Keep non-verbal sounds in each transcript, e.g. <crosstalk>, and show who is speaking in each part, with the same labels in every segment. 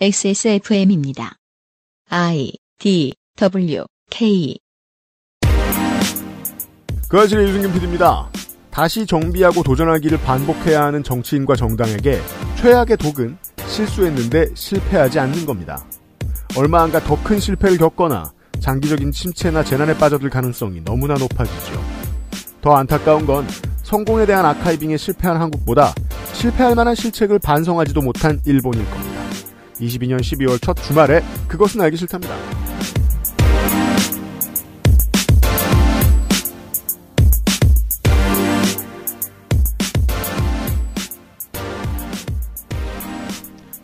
Speaker 1: XSFM입니다. I
Speaker 2: D W K
Speaker 1: 그아실의 유승균 PD입니다. 다시 정비하고 도전하기를 반복해야 하는 정치인과 정당에게 최악의 독은 실수했는데 실패하지 않는 겁니다. 얼마 안가 더 큰 실패를 겪거나 장기적인 침체나 재난에 빠져들 가능성이 너무나 높아지죠. 더 안타까운 건 성공에 대한 아카이빙에 실패한 한국보다 실패할 만한 실책을 반성하지도 못한 일본일 겁니다. 22년 12월 첫 주말에 그것은 알기 싫답니다.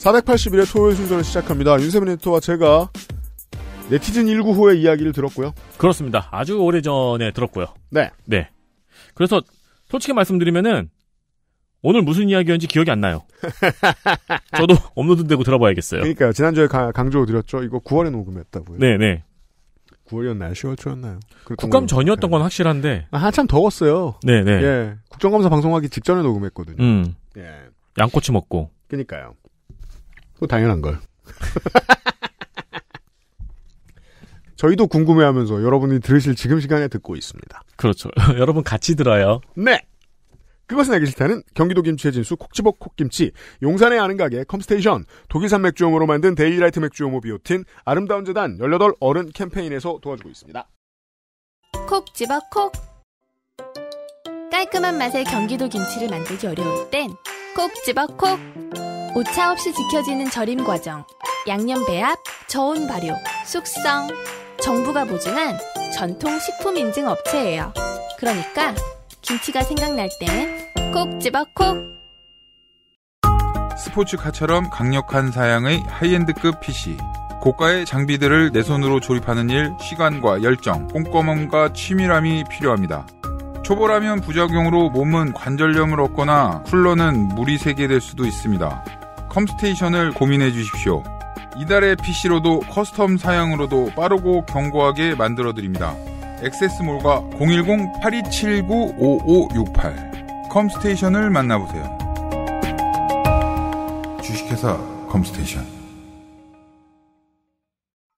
Speaker 1: (481회) 토요일 순서를 시작합니다 윤세민 에디터와 제가 네티즌 19호의 이야기를 들었고요
Speaker 3: 그렇습니다 아주 오래전에 들었고요 네네 네. 그래서 솔직히 말씀드리면은 오늘 무슨 이야기였는지 기억이 안 나요. <laughs> 저도 업로드 되고 들어봐야겠어요. 그러니까요.
Speaker 1: 지난주에 강조드렸죠. 이거 9월에 녹음했다고요. 네네. 9월이었나요? 10월 초였나요? 국감 전이었던 건 확실한데. 아, 한참 더웠어요. 네네. 네. 예. 국정감사 방송하기 직전에 녹음했거든요.
Speaker 3: 음. 예. 양꼬치 먹고.
Speaker 1: 그니까요. 또 당연한 걸. <laughs> 저희도 궁금해하면서 여러분이 들으실 지금 시간에 듣고 있습니다. 그렇죠. <laughs> 여러분 같이 들어요. 네. 그것은 알기 싫다는 경기도 김치의 진수 콕지복 콕김치, 용산의 아는 가게 컴스테이션, 독일산 맥주용으로 만든 데일리라이트 맥주용호 비오틴, 아름다운 재단 18 어른 캠페인에서 도와주고 있습니다.
Speaker 2: 콕지버 콕 깔끔한 맛의 경기도 김치를 만들기 어려울 땐 콕지버 콕 오차 없이 지켜지는 절임 과정, 양념 배합, 저온 발효, 숙성 정부가 보증한 전통 식품 인증 업체예요. 그러니까 김치가 생각날 땐콕 집어 콕
Speaker 1: 스포츠카처럼 강력한 사양의 하이엔드급 PC 고가의 장비들을 내 손으로 조립하는 일 시간과 열정 꼼꼼함과 치밀함이 필요합니다 초보라면 부작용으로 몸은 관절염을 얻거나 쿨러는 물이 새게 될 수도 있습니다 컴스테이션을 고민해 주십시오 이달의 PC로도 커스텀 사양으로도 빠르고 견고하게 만들어 드립니다. 액세스몰과 010-8279-5568 컴스테이션을 만나보세요. 주식회사 컴스테이션.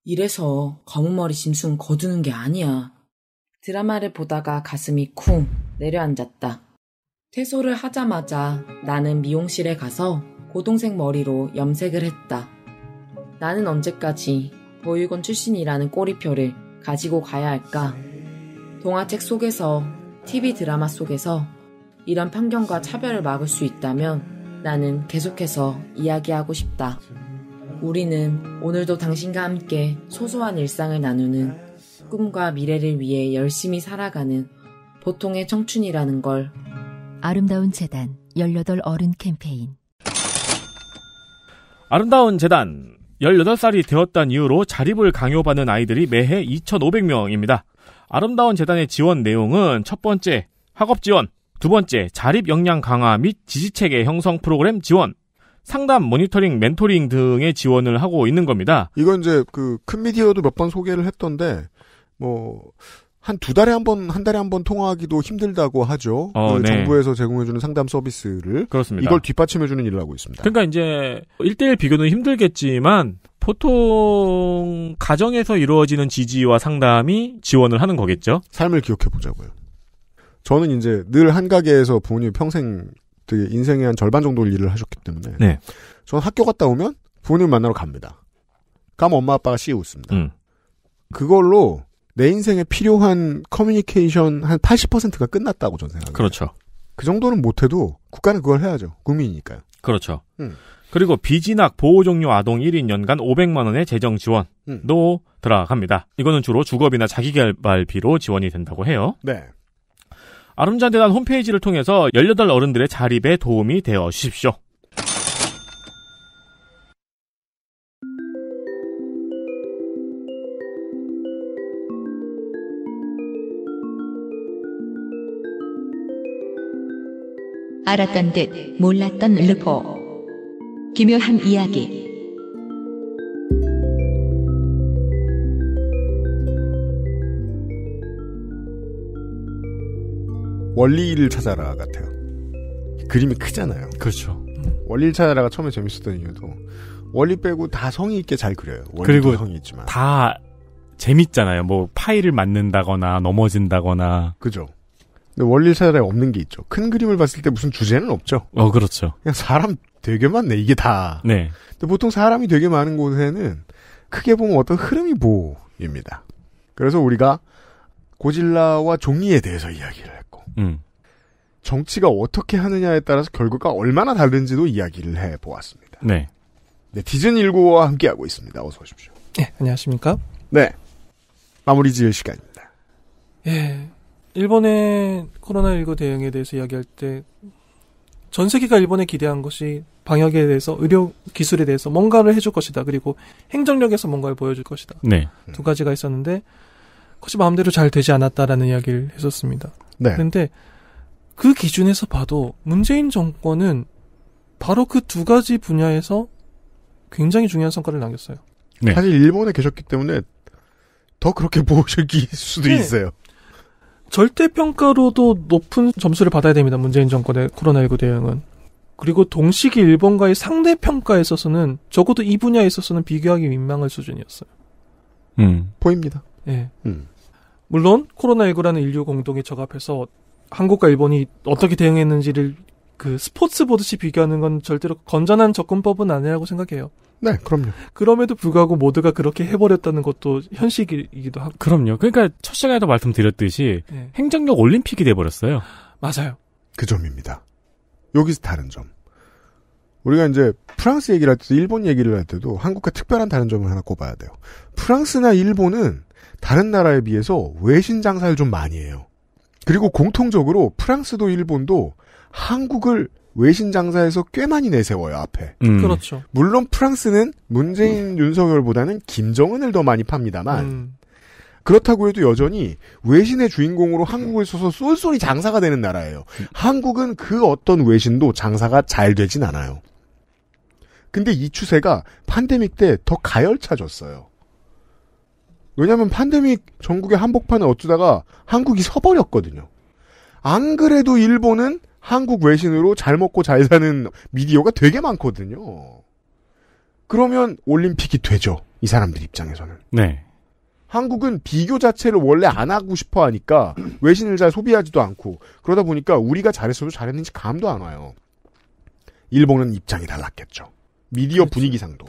Speaker 1: 이래서 검은머리 짐승 거두는 게 아니야. 드라마를 보다가 가슴이 쿵
Speaker 2: 내려앉았다. 퇴소를 하자마자 나는 미용실에 가서 고동색 머리로 염색을 했다. 나는 언제까지 보육원 출신이라는
Speaker 1: 꼬리표를 가지고 가야 할까? 동화책 속에서, TV 드라마 속에서 이런 편견과 차별을 막을 수 있다면 나는 계속해서 이야기하고 싶다. 우리는 오늘도 당신과 함께 소소한 일상을 나누는 꿈과 미래를 위해 열심히 살아가는 보통의
Speaker 2: 청춘이라는 걸 아름다운 재단 18 어른 캠페인
Speaker 3: 아름다운 재단 18살이 되었단 이유로 자립을 강요받는 아이들이 매해 2,500명입니다. 아름다운 재단의 지원 내용은 첫 번째 학업 지원, 두 번째, 자립 역량 강화 및 지지체계 형성 프로그램 지원.
Speaker 1: 상담, 모니터링, 멘토링 등의 지원을 하고 있는 겁니다. 이건 이제 그 큰 미디어도 몇 번 소개를 했던데 뭐 한 두 달에 한 번, 한 달에 한 번 통화하기도 힘들다고 하죠. 어, 그 네. 정부에서 제공해주는 상담 서비스를. 그렇습니다. 이걸 뒷받침해주는 일을 하고 있습니다. 그러니까
Speaker 3: 이제 1대1 비교는 힘들겠지만 보통 가정에서 이루어지는 지지와 상담이 지원을 하는 거겠죠.
Speaker 1: 삶을 기억해보자고요. 저는 이제 늘 한 가게에서 부모님이 평생 되게 인생의 한 절반 정도를 일을 하셨기 때문에 네. 저는 학교 갔다 오면 부모님 만나러 갑니다. 까면 엄마 아빠가 씌우습니다. 음. 그걸로 내 인생에 필요한 커뮤니케이션 한 80%가 끝났다고 저는 생각해요. 그렇죠. 그 정도는 못해도 국가는 그걸 해야죠. 국민이니까요. 그렇죠. 음.
Speaker 3: 그리고 비진학 보호 종료 아동 1인 연간 500만 원의 재정 지원도 음. 들어갑니다. 이거는 주로 주거비나 자기개발비로 지원이 된다고 해요. 네. 아름잔대단 홈페이지를 통해서 18 어른들의 자립에 도움이 되어 주십시오.
Speaker 2: 알았던 듯 몰랐던 르포 기묘한 이야기
Speaker 1: 원리를 찾아라 같아요. 그림이 크잖아요. 그렇죠. 원리를 찾아라가 처음에 재밌었던 이유도 원리 빼고 다 성의 있게 잘 그려요. 그리고 성이 있지만
Speaker 3: 다 재밌잖아요. 뭐 파일을 맞는다거나 넘어진다거나 그죠.
Speaker 1: 근데 원리 를 찾아라에 없는 게 있죠. 큰 그림을 봤을 때 무슨 주제는 없죠. 어 그렇죠. 그냥 사람 되게 많네 이게 다. 네. 근데 보통 사람이 되게 많은 곳에는 크게 보면 어떤 흐름이 보입니다. 그래서 우리가 고질라와 종이에 대해서 이야기를 음. 정치가 어떻게 하느냐에 따라서 결과가 얼마나 다른지도 이야기를 해 보았습니다. 네. 네, 디즌 19와 함께 하고 있습니다. 어서 오십시오.
Speaker 2: 네, 안녕하십니까?
Speaker 1: 네. 마무리 지을 시간입니다.
Speaker 2: 예. 일본의 코로나19 대응에 대해서 이야기할 때, 전 세계가 일본에 기대한 것이 방역에 대해서, 의료 기술에 대해서 뭔가를 해줄 것이다. 그리고 행정력에서 뭔가를 보여줄 것이다. 네. 두 가지가 있었는데, 그것이 마음대로 잘 되지 않았다라는 이야기를 했었습니다. 네. 근데 그 기준에서 봐도 문재인 정권은 바로 그 두 가지 분야에서 굉장히 중요한 성과를 남겼어요.
Speaker 1: 네. 사실 일본에 계셨기 때문에
Speaker 2: 더 그렇게 <laughs> 보실 수도 네. 있어요. 절대 평가로도 높은 점수를 받아야 됩니다. 문재인 정권의 코로나19 대응은. 그리고 동시기 일본과의 상대 평가에 있어서는 적어도 이 분야에 있어서는 비교하기 민망할 수준이었어요. 음. 보입니다. 예. 네. 음. 물론 코로나19라는 인류 공동의 적합해서 한국과 일본이 어떻게 대응했는지를 그 스포츠 보듯이 비교하는 건 절대로 건전한 접근법은 아니라고 생각해요. 네, 그럼요. 그럼에도 불구하고 모두가 그렇게 해버렸다는 것도 현실이기도 하고.
Speaker 3: 그럼요. 그러니까 첫 시간에도 말씀드렸듯이 네. 행정력 올림픽이 돼버렸어요.
Speaker 2: 맞아요.
Speaker 1: 그 점입니다. 여기서 다른 점. 우리가 이제 프랑스 얘기를 할 때도 일본 얘기를 할 때도 한국과 특별한 다른 점을 하나 꼽아야 돼요. 프랑스나 일본은 다른 나라에 비해서 외신 장사를 좀 많이 해요. 그리고 공통적으로 프랑스도 일본도 한국을 외신 장사에서 꽤 많이 내세워요 앞에. 음. 그렇죠. 물론 프랑스는 문재인 음. 윤석열보다는 김정은을 더 많이 팝니다만 음. 그렇다고 해도 여전히 외신의 주인공으로 한국을 써서 쏠쏠히 장사가 되는 나라예요. 한국은 그 어떤 외신도 장사가 잘 되진 않아요. 근데 이 추세가 판데믹 때 더 가열차졌어요. 왜냐하면 팬데믹 전국의 한복판을 어쩌다가 한국이 서버렸거든요. 안 그래도 일본은 한국 외신으로 잘 먹고 잘 사는 미디어가 되게 많거든요. 그러면 올림픽이 되죠. 이 사람들 입장에서는. 네. 한국은 비교 자체를 원래 안 하고 싶어 하니까 <clears throat> 외신을 잘 소비하지도 않고 그러다 보니까 우리가 잘했어도 잘했는지 감도 안 와요. 일본은 입장이 달랐겠죠.
Speaker 2: 미디어 그렇죠. 분위기상도.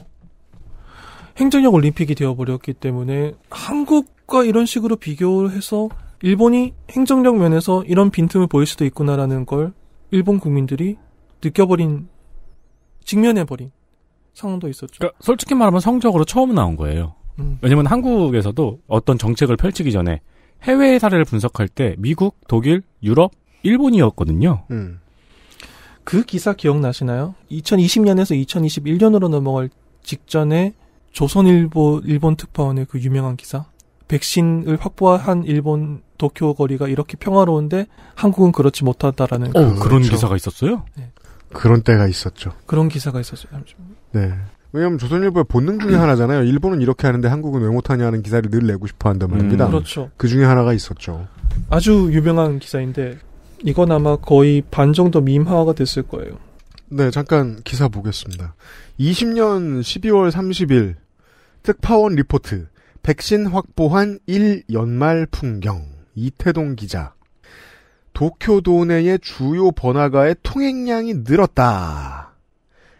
Speaker 2: 행정력 올림픽이 되어버렸기 때문에 한국과 이런 식으로 비교해서 를 일본이 행정력 면에서 이런 빈틈을 보일 수도 있구나라는 걸 일본 국민들이 느껴버린 직면해버린 상황도 있었죠. 그러니까 솔직히 말하면 성적으로 처음 나온 거예요. 음. 왜냐면 한국에서도
Speaker 3: 어떤 정책을 펼치기 전에 해외의 사례를 분석할 때 미국, 독일, 유럽,
Speaker 2: 일본이었거든요. 음. 그 기사 기억나시나요? 2020년에서 2021년으로 넘어갈 직전에 조선일보 일본 특파원의 그 유명한 기사 백신을 확보한 일본 도쿄 거리가 이렇게 평화로운데 한국은 그렇지 못하다라는 어, 그, 그런 그렇죠. 기사가
Speaker 1: 있었어요? 네. 그런 때가 있었죠.
Speaker 2: 그런 기사가 있었어요. 네.
Speaker 1: 왜냐하면 조선일보의 본능 중에 하나잖아요. 일본은 이렇게 하는데 한국은 왜 못하냐 하는 기사를 늘 내고 싶어 한단 말입니다. 음, 그렇죠. 그 중에 하나가 있었죠.
Speaker 2: 아주 유명한 기사인데 이건 아마 거의 반 정도 미 밈화가 됐을 거예요. 네, 잠깐 기사 보겠습니다.
Speaker 1: 20년 12월 30일 특파원 리포트 백신 확보한 1 연말 풍경 이태동 기자 도쿄 도내의 주요 번화가의 통행량이 늘었다.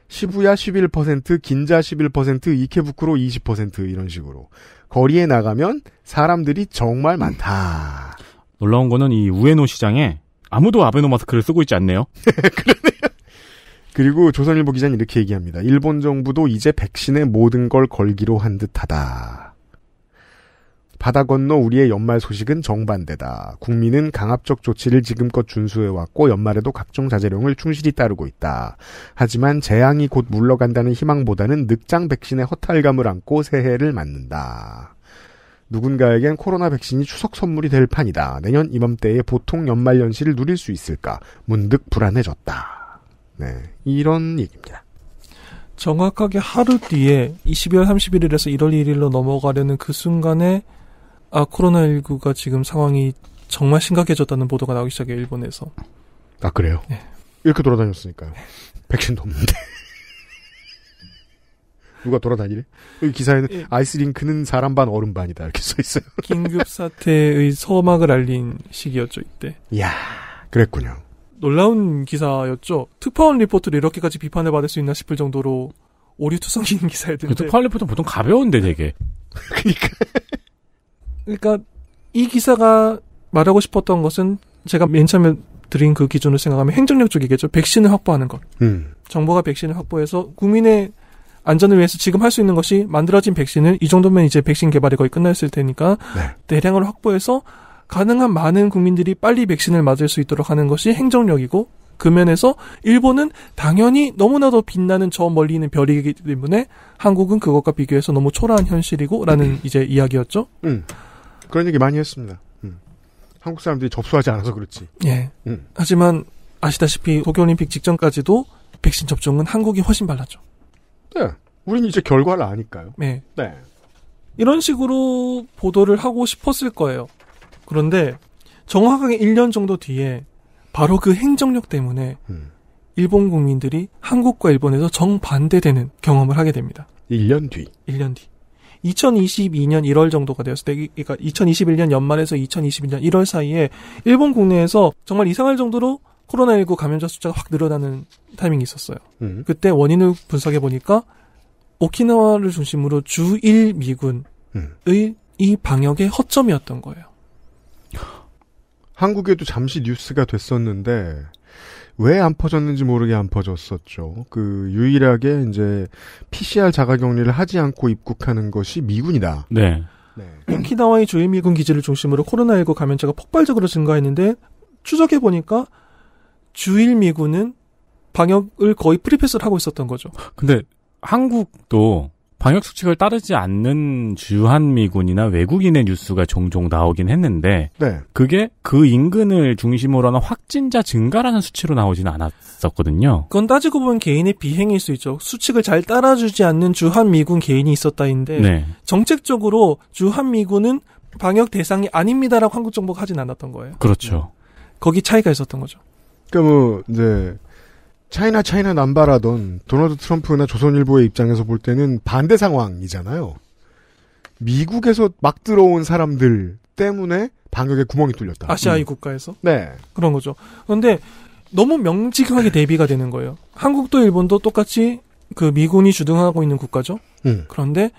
Speaker 1: 시부야 11%, 긴자 11%, 이케부쿠로 20% 이런 식으로 거리에 나가면 사람들이 정말 많다. 음.
Speaker 3: 놀라운 거는 이 우에노 시장에 아무도 아베노 마스크를 쓰고 있지 않네요.
Speaker 1: <laughs> <laughs> 그러네. 그리고 조선일보 기자는 이렇게 얘기합니다. 일본 정부도 이제 백신의 모든 걸 걸기로 한 듯하다. 바다 건너 우리의 연말 소식은 정반대다. 국민은 강압적 조치를 지금껏 준수해왔고 연말에도 각종 자재령을 충실히 따르고 있다. 하지만 재앙이 곧 물러간다는 희망보다는 늑장 백신의 허탈감을 안고 새해를 맞는다. 누군가에겐 코로나 백신이 추석 선물이 될 판이다. 내년 이맘때에 보통 연말 연시를 누릴 수 있을까? 문득 불안해졌다.
Speaker 2: 네. 이런 얘기입니다. 정확하게 하루 뒤에 22월 31일에서 1월 1일로 넘어가려는 그 순간에 아 코로나19가 지금 상황이 정말 심각해졌다는 보도가 나오기 시작해요 일본에서.
Speaker 1: 아 그래요? 네. 이렇게 돌아다녔으니까요. 네. 백신도 없는데. <laughs> 누가 돌아다니래? 여기 기사에는 예. 아이스링크는 사람 반 얼음 반이다 이렇게 써 있어요.
Speaker 2: 긴급 사태의 서막을 알린 시기였죠 이때. 이야, 그랬군요. 놀라운 기사였죠. 특파원 리포트를 이렇게까지 비판을 받을 수 있나 싶을 정도로 오류투성인 <laughs> 기사였는데. 그 특파원 리포트는 보통 가벼운데 되게. <laughs> 그러니까. 그러니까 이 기사가 말하고 싶었던 것은 제가 맨 처음에 드린 그 기준을 생각하면 행정력 쪽이겠죠. 백신을 확보하는 것. 음. 정부가 백신을 확보해서 국민의 안전을 위해서 지금 할 수 있는 것이 만들어진 백신을 이 정도면 이제 백신 개발이 거의 끝났을 테니까 네. 대량으로 확보해서 가능한 많은 국민들이 빨리 백신을 맞을 수 있도록 하는 것이 행정력이고 그 면에서 일본은 당연히 너무나도 빛나는 저 멀리 있는 별이기 때문에 한국은 그것과 비교해서 너무 초라한 현실이고라는 음. 이제 이야기였죠. 음. 그런 얘기 많이 했습니다. 음. 한국 사람들이 접수하지 않아서 그렇지. 예. 음. 하지만 아시다시피 도쿄올림픽 직전까지도 백신 접종은 한국이 훨씬 빨랐죠. 네. 우린 이제 결과를 아니까요. 네. 네. 이런 식으로 보도를 하고 싶었을 거예요. 그런데 정확하게 1년 정도 뒤에 바로 그 행정력 때문에 음. 일본 국민들이 한국과 일본에서 정반대되는 경험을 하게 됩니다. 1년 뒤. 1년 뒤. 2022년 1월 정도가 되었을 때, 그러니까 2021년 연말에서 2021년 1월 사이에 일본 국내에서 정말 이상할 정도로 코로나19 감염자 숫자가 확 늘어나는 타이밍이 있었어요. 음. 그때 원인을 분석해 보니까 오키나와를 중심으로 주일 미군의 음. 이 방역의 허점이었던 거예요.
Speaker 1: 한국에도 잠시 뉴스가 됐었는데 왜 안 퍼졌는지 모르게 안 퍼졌었죠. 그 유일하게
Speaker 2: 이제 PCR 자가격리를 하지 않고 입국하는 것이 미군이다.
Speaker 3: 네. 네.
Speaker 2: 오키나와의 <clears throat> 주미군 기지를 중심으로 코로나19 감염자가 폭발적으로 증가했는데 추적해 보니까 주일 미군은 방역을 거의 프리패스를 하고 있었던 거죠.
Speaker 3: 근데 한국도 방역 수칙을 따르지 않는 주한미군이나 외국인의 뉴스가 종종 나오긴 했는데 네. 그게 그 인근을 중심으로 하는 확진자
Speaker 2: 증가라는 수치로 나오진
Speaker 3: 않았었거든요.
Speaker 2: 그건 따지고 보면 개인의 비행일 수 있죠. 수칙을 잘 따라주지 않는 주한미군 개인이 있었다인데 네. 정책적으로 주한미군은 방역 대상이 아닙니다라고 한국 정부가 하진 않았던 거예요.
Speaker 3: 그렇죠. 네.
Speaker 2: 거기 차이가 있었던 거죠.
Speaker 1: 그러니까 뭐 이제 차이나 차이나 남발하던 도널드 트럼프나 조선일보의 입장에서 볼 때는 반대 상황이잖아요. 미국에서 막 들어온
Speaker 2: 사람들 때문에 방역에 구멍이 뚫렸다. 아시아의 음. 국가에서? 네. 그런 거죠. 그런데 너무 명직하게 대비가 되는 거예요. 한국도 일본도 똑같이 그 미군이 주둔하고 있는 국가죠. 음. 그런데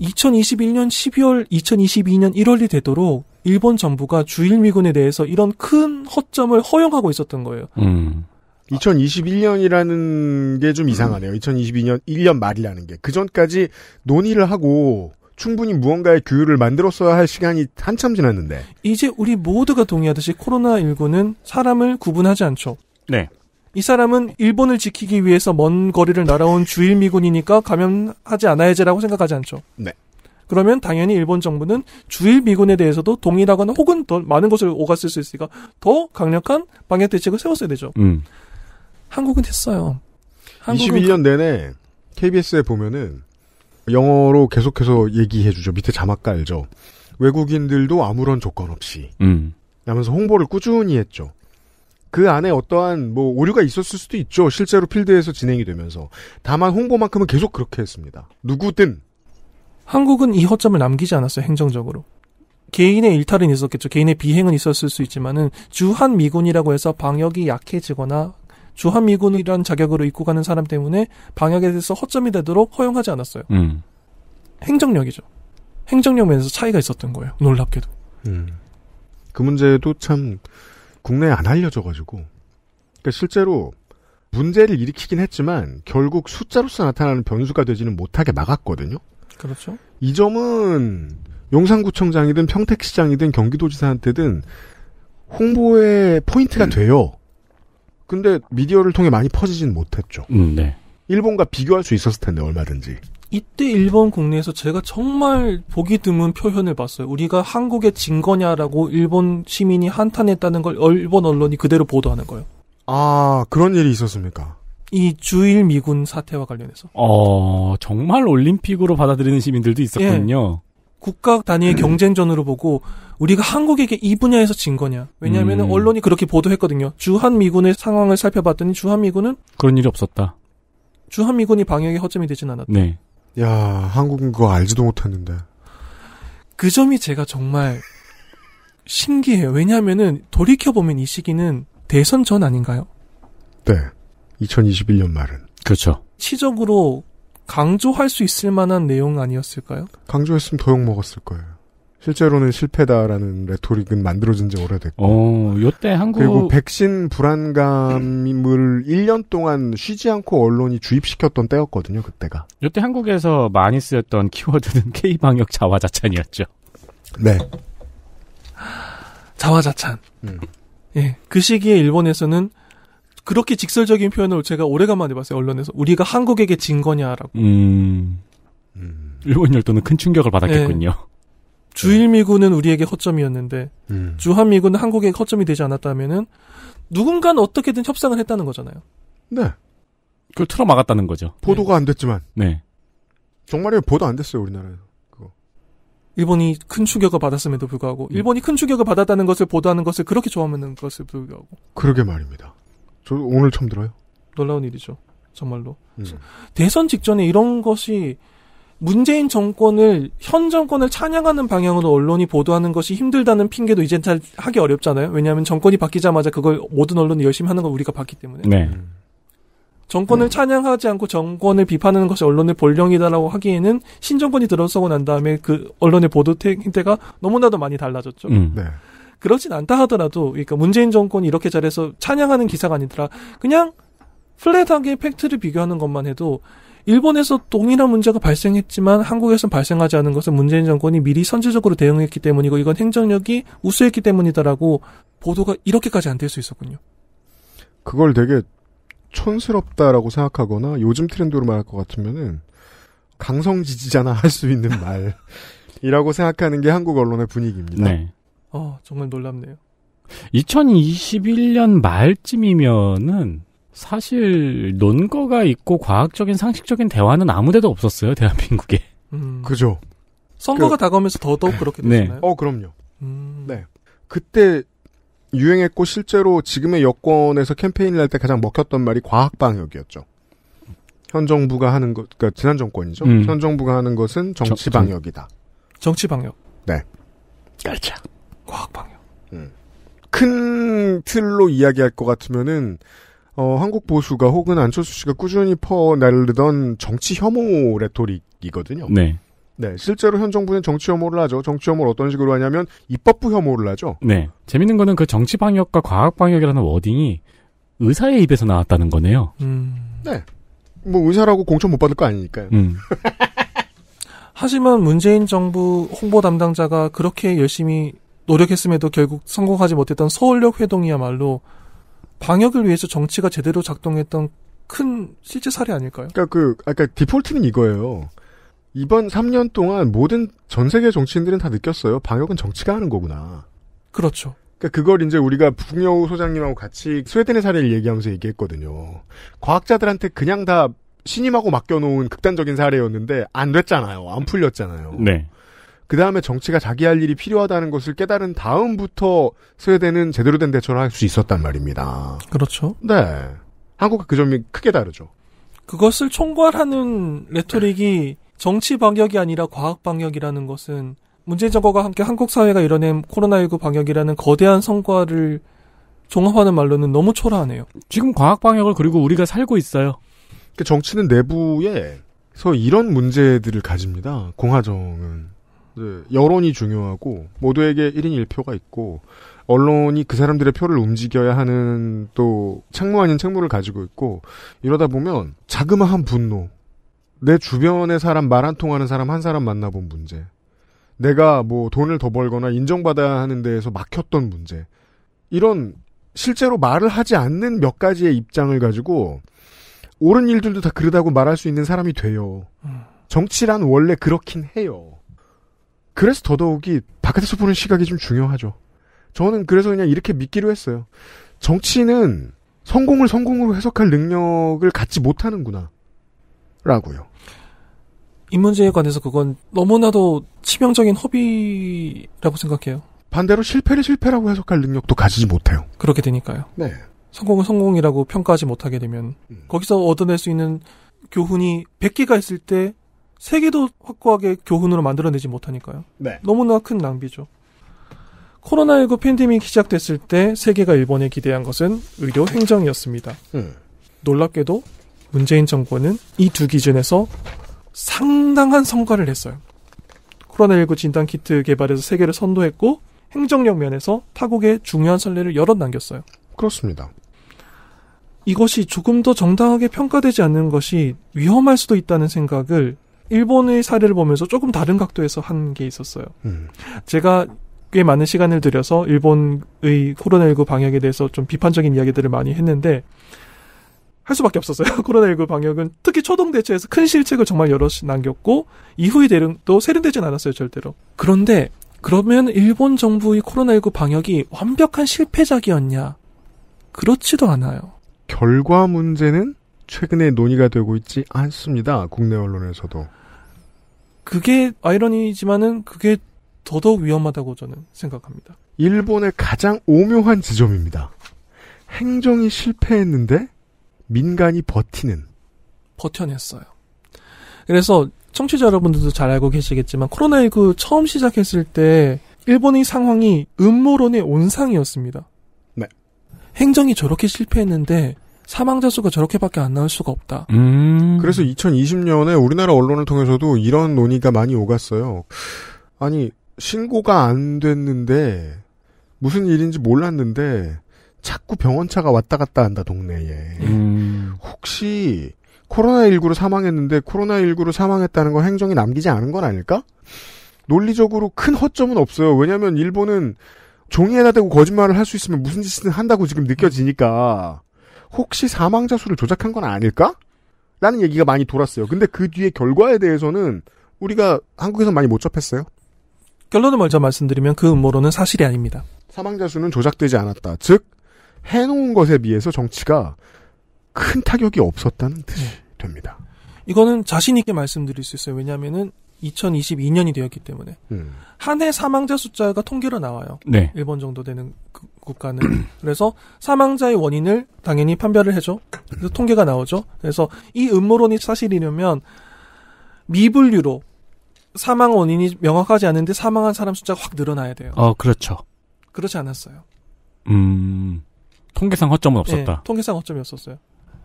Speaker 2: 2021년 12월, 2022년 1월이 되도록 일본 정부가 주일 미군에 대해서 이런 큰 허점을 허용하고 있었던 거예요. 음. 2021년이라는 게 좀 이상하네요. 2022년
Speaker 1: 1년 말이라는 게. 그전까지 논의를 하고 충분히 무언가의 규율을 만들었어야 할 시간이 한참 지났는데.
Speaker 2: 이제 우리 모두가 동의하듯이 코로나19는 사람을 구분하지 않죠. 네. 이 사람은 일본을 지키기 위해서 먼 거리를 날아온 주일미군이니까 감염하지 않아야지라고 생각하지 않죠. 네. 그러면 당연히 일본 정부는 주일 미군에 대해서도 동일하거나 혹은 더 많은 것을 오갔을 수 있으니까 더 강력한 방역 대책을 세웠어야 되죠. 음. 한국은 됐어요. 한국은 21년 그- 내내
Speaker 1: KBS에 보면은 영어로 계속해서 얘기해주죠. 밑에 자막 깔죠. 외국인들도 아무런 조건 없이. 음. 하면서 홍보를 꾸준히 했죠. 그 안에 어떠한 뭐 오류가 있었을 수도 있죠. 실제로 필드에서 진행이 되면서. 다만
Speaker 2: 홍보만큼은 계속 그렇게 했습니다. 누구든. 한국은 이 허점을 남기지 않았어요. 행정적으로. 개인의 일탈은 있었겠죠. 개인의 비행은 있었을 수 있지만은 주한 미군이라고 해서 방역이 약해지거나 주한미군이란 자격으로 입고 가는 사람 때문에 방역에 대해서 허점이 되도록 허용하지 않았어요. 음. 행정력이죠. 행정력 면에서 차이가 있었던 거예요. 놀랍게도. 음.
Speaker 1: 그 문제도 참 국내에 안 알려져가지고. 그러니까 실제로 문제를 일으키긴 했지만 결국 숫자로서 나타나는 변수가 되지는 못하게 막았거든요. 그렇죠. 이 점은 용산구청장이든 평택시장이든 경기도지사한테든 홍보의 포인트가 음. 돼요. 근데 미디어를 통해 많이 퍼지진 못했죠. 음, 네. 일본과 비교할 수 있었을 텐데 얼마든지.
Speaker 2: 이때 일본 국내에서 제가 정말 보기 드문 표현을 봤어요. 우리가 한국에 진 거냐라고 일본 시민이 한탄했다는 걸 일본 언론이 그대로 보도하는 거예요.
Speaker 1: 아 그런 일이 있었습니까?
Speaker 2: 이 주일 미군 사태와 관련해서.
Speaker 3: 어 정말 올림픽으로 받아들이는 시민들도 있었군요. 예.
Speaker 2: 국가 단위의 음. 경쟁전으로 보고 우리가 한국에게 이 분야에서 진 거냐. 왜냐하면 음. 언론이 그렇게 보도했거든요. 주한미군의 상황을 살펴봤더니 주한미군은
Speaker 1: 그런 일이 없었다.
Speaker 2: 주한미군이 방역에 허점이 되진 않았다.
Speaker 1: 네. 야, 한국은 그거 알지도 못했는데.
Speaker 2: 그 점이 제가 정말 신기해요. 왜냐하면은 돌이켜보면 이 시기는 대선 전 아닌가요?
Speaker 1: 네. 2021년 말은. 그렇죠.
Speaker 2: 치적으로 강조할 수 있을 만한 내용 아니었을까요?
Speaker 1: 강조했으면 더욕 먹었을 거예요. 실제로는 실패다라는 레토릭은 만들어진 지 오래됐고. 어, 요때 한국. 그리고 백신 불안감을 1년 동안 쉬지 않고 언론이 주입시켰던 때였거든요, 그때가.
Speaker 3: 요때 한국에서 많이 쓰였던 키워드는 <laughs> K방역 자화자찬이었죠.
Speaker 1: 네.
Speaker 2: 자화자찬. 음. 예. 그 시기에 일본에서는 그렇게 직설적인 표현을 제가 오래간만에 봤어요 언론에서 우리가 한국에게 진 거냐라고.
Speaker 3: 음. 음. 일본 열도는 큰 충격을 받았겠군요. 네.
Speaker 2: 주일미군은 우리에게 허점이었는데 음. 주한미군은 한국에 허점이 되지 않았다면은 누군가는 어떻게든 협상을 했다는 거잖아요.
Speaker 3: 네. 그걸 틀어막았다는 거죠.
Speaker 2: 보도가 네. 안 됐지만. 네. 네. 정말이 보도 안 됐어요 우리나라에서. 그거. 일본이 큰충격을 받았음에도 불구하고 음. 일본이 큰충격을 받았다는 것을 보도하는 것을 그렇게 좋아하는 것을 불구하고.
Speaker 1: 그러게 말입니다. 저 오늘 처음 들어요.
Speaker 2: 놀라운 일이죠. 정말로. 음. 대선 직전에 이런 것이 문재인 정권을 현 정권을 찬양하는 방향으로 언론이 보도하는 것이 힘들다는 핑계도 이젠잘 하기 어렵잖아요. 왜냐하면 정권이 바뀌자마자 그걸 모든 언론이 열심히 하는 걸 우리가 봤기 때문에. 네. 음. 정권을 네. 찬양하지 않고 정권을 비판하는 것이 언론의 본령이다라고 하기에는 신정권이 들어서고 난 다음에 그 언론의 보도 행태가 너무나도 많이 달라졌죠. 음. 네. 그러진 않다 하더라도 그러니까 문재인 정권이 이렇게 잘해서 찬양하는 기사가 아니더라. 그냥 플랫하게 팩트를 비교하는 것만 해도 일본에서 동일한 문제가 발생했지만 한국에선 발생하지 않은 것은 문재인 정권이 미리 선제적으로 대응했기 때문이고 이건 행정력이 우수했기 때문이다라고 보도가 이렇게까지 안 될 수 있었군요.
Speaker 1: 그걸 되게 촌스럽다라고 생각하거나 요즘 트렌드로 말할 것 같으면은 강성 지지자나 할 수 있는 말이라고 생각하는 게 한국 언론의 분위기입니다. 네.
Speaker 2: 어, 정말 놀랍네요.
Speaker 1: 2021년
Speaker 3: 말쯤이면은 사실 논거가 있고 과학적인 상식적인 대화는 아무데도 없었어요 대한민국에. 음. 그죠.
Speaker 2: 선거가 그, 다가오면서 더더욱
Speaker 1: 그렇게 됐잖요 네. 어 그럼요. 음. 네. 그때 유행했고 실제로 지금의 여권에서 캠페인을 할 때 가장 먹혔던 말이 과학 방역이었죠. 현 정부가 하는 것, 그러니까 지난 정권이죠. 음. 현 정부가 하는 것은 정치 방역이다. 정치 방역. 네. 깔짝. 과학 방역. 음.
Speaker 2: 큰 틀로
Speaker 1: 이야기할 것 같으면은 어, 한국 보수가 혹은 안철수 씨가 꾸준히 퍼내르던 정치 혐오 레토릭이거든요. 네. 네, 실제로 현 정부는 정치 혐오를 하죠. 정치 혐오를 어떤 식으로 하냐면 입법부 혐오를 하죠.
Speaker 3: 네. 재밌는 거는 그 정치 방역과 과학 방역이라는 워딩이 의사의 입에서 나왔다는 거네요.
Speaker 1: 음... 네. 뭐 의사라고 공천 못
Speaker 2: 받을 거 아니니까요. 음. <laughs> 하지만 문재인 정부 홍보 담당자가 그렇게 열심히 노력했음에도 결국 성공하지 못했던 서울역 회동이야말로 방역을 위해서 정치가 제대로 작동했던 큰 실제 사례 아닐까요? 그러니까 그
Speaker 1: 아까 디폴트는 이거예요. 이번 3년 동안 모든 전 세계 정치인들은 다 느꼈어요. 방역은 정치가 하는 거구나. 그렇죠. 그러니까 그걸 이제 우리가 북여우 소장님하고 같이 스웨덴의 사례를 얘기하면서 얘기했거든요. 과학자들한테 그냥 다 신임하고 맡겨놓은 극단적인 사례였는데 안 됐잖아요. 안 풀렸잖아요. 네. 그 다음에 정치가 자기 할 일이 필요하다는 것을 깨달은 다음부터 스웨덴은 제대로 된 대처를 할 수 있었단 말입니다. 그렇죠. 네. 한국과 그 점이 크게 다르죠.
Speaker 2: 그것을 총괄하는 레토릭이 정치 방역이 아니라 과학 방역이라는 것은 문재인 정부가 함께 한국 사회가 이뤄낸 코로나19 방역이라는 거대한 성과를 종합하는 말로는 너무 초라하네요. 지금 과학 방역을 그리고 우리가 살고 있어요. 그 정치는
Speaker 1: 내부에서 이런 문제들을 가집니다. 공화정은 네, 여론이 중요하고 모두에게 1인 1표가 있고 언론이 그 사람들의 표를 움직여야 하는 또 책무 아닌 책무를 가지고 있고 이러다 보면 자그마한 분노 내 주변의 사람 말 한 통하는 사람 한 사람 만나본 문제 내가 뭐 돈을 더 벌거나 인정받아야 하는 데에서 막혔던 문제 이런 실제로 말을 하지 않는 몇 가지의 입장을 가지고 옳은 일들도 다 그러다고 말할 수 있는 사람이 돼요. 음. 정치란 원래 그렇긴 해요. 그래서 더더욱이 바깥에서 보는 시각이 좀 중요하죠. 저는 그래서 그냥 이렇게 믿기로 했어요. 정치는 성공을 성공으로 해석할 능력을 갖지 못하는구나. 라고요.
Speaker 2: 이 문제에 관해서 그건 너무나도 치명적인 허비라고 생각해요. 반대로 실패를 실패라고 해석할 능력도 가지지 못해요. 그렇게 되니까요. 네. 성공을 성공이라고 평가하지 못하게 되면 음. 거기서 얻어낼 수 있는 교훈이 100개가 있을 때 세계도 확고하게 교훈으로 만들어내지 못하니까요. 네. 너무나 큰 낭비죠. 코로나19 팬데믹이 시작됐을 때 세계가 일본에 기대한 것은 의료 행정이었습니다. 음. 놀랍게도 문재인 정권은이 두 기준에서 상당한 성과를 했어요 코로나19 진단 키트 개발에서 세계를 선도했고 행정력 면에서 타국의 중요한 선례를 열어 남겼어요. 그렇습니다. 이것이 조금 더 정당하게 평가되지 않는 것이 위험할 수도 있다는 생각을 일본의 사례를 보면서 조금 다른 각도에서 한 게 있었어요. 음. 제가 꽤 많은 시간을 들여서 일본의 코로나19 방역에 대해서 좀 비판적인 이야기들을 많이 했는데 할 수밖에 없었어요. <laughs> 코로나19 방역은 특히 초동 대처에서 큰 실책을 정말 여럿 남겼고 이후의 대응도 세련되진 않았어요, 절대로. 그런데 그러면 일본 정부의 코로나19 방역이 완벽한 실패작이었냐? 그렇지도 않아요.
Speaker 1: 결과 문제는 최근에 논의가 되고 있지 않습니다. 국내
Speaker 2: 언론에서도. 그게 아이러니지만은 그게 더더욱 위험하다고 저는 생각합니다.
Speaker 1: 일본의 가장 오묘한 지점입니다.
Speaker 2: 행정이 실패했는데 민간이 버티는. 버텨냈어요. 그래서 청취자 여러분들도 잘 알고 계시겠지만 코로나19 처음 시작했을 때 일본의 상황이 음모론의 온상이었습니다. 네. 행정이 저렇게 실패했는데 사망자 수가 저렇게밖에 안 나올 수가 없다.
Speaker 1: 음. 그래서 2020년에 우리나라 언론을 통해서도 이런 논의가 많이 오갔어요. 아니 신고가 안 됐는데 무슨 일인지 몰랐는데 자꾸 병원차가 왔다 갔다 한다 동네에. 음. 혹시 코로나19로 사망했는데 코로나19로 사망했다는 건 행정이 남기지 않은 건 아닐까? 논리적으로 큰 허점은 없어요. 왜냐하면 일본은 종이에다 대고 거짓말을 할 수 있으면 무슨 짓을 한다고 지금 느껴지니까 혹시 사망자 수를 조작한 건 아닐까? 라는 얘기가 많이 돌았어요. 근데 그 뒤에 결과에 대해서는 우리가 한국에서 많이 못 접했어요. 결론을 먼저
Speaker 2: 말씀드리면 그 음모론은 사실이 아닙니다.
Speaker 1: 사망자 수는 조작되지 않았다. 즉 해놓은 것에 비해서 정치가 큰 타격이 없었다는 뜻이 네. 됩니다.
Speaker 2: 이거는 자신 있게 말씀드릴 수 있어요. 왜냐하면은 2022년이 되었기 때문에 음. 한해 사망자 숫자가 통계로 나와요. 네. 1번 정도 되는 그 국가는. 그래서 사망자의 원인을 당연히 판별을 해줘. 그래서 통계가 나오죠. 그래서 이 음모론이 사실이려면 미분류로 사망 원인이 명확하지 않은데 사망한 사람 숫자가 확 늘어나야 돼요. 어, 그렇죠. 그렇지 않았어요.
Speaker 3: 음, 통계상 허점은 네, 없었다. 네,
Speaker 2: 통계상 허점이 없었어요.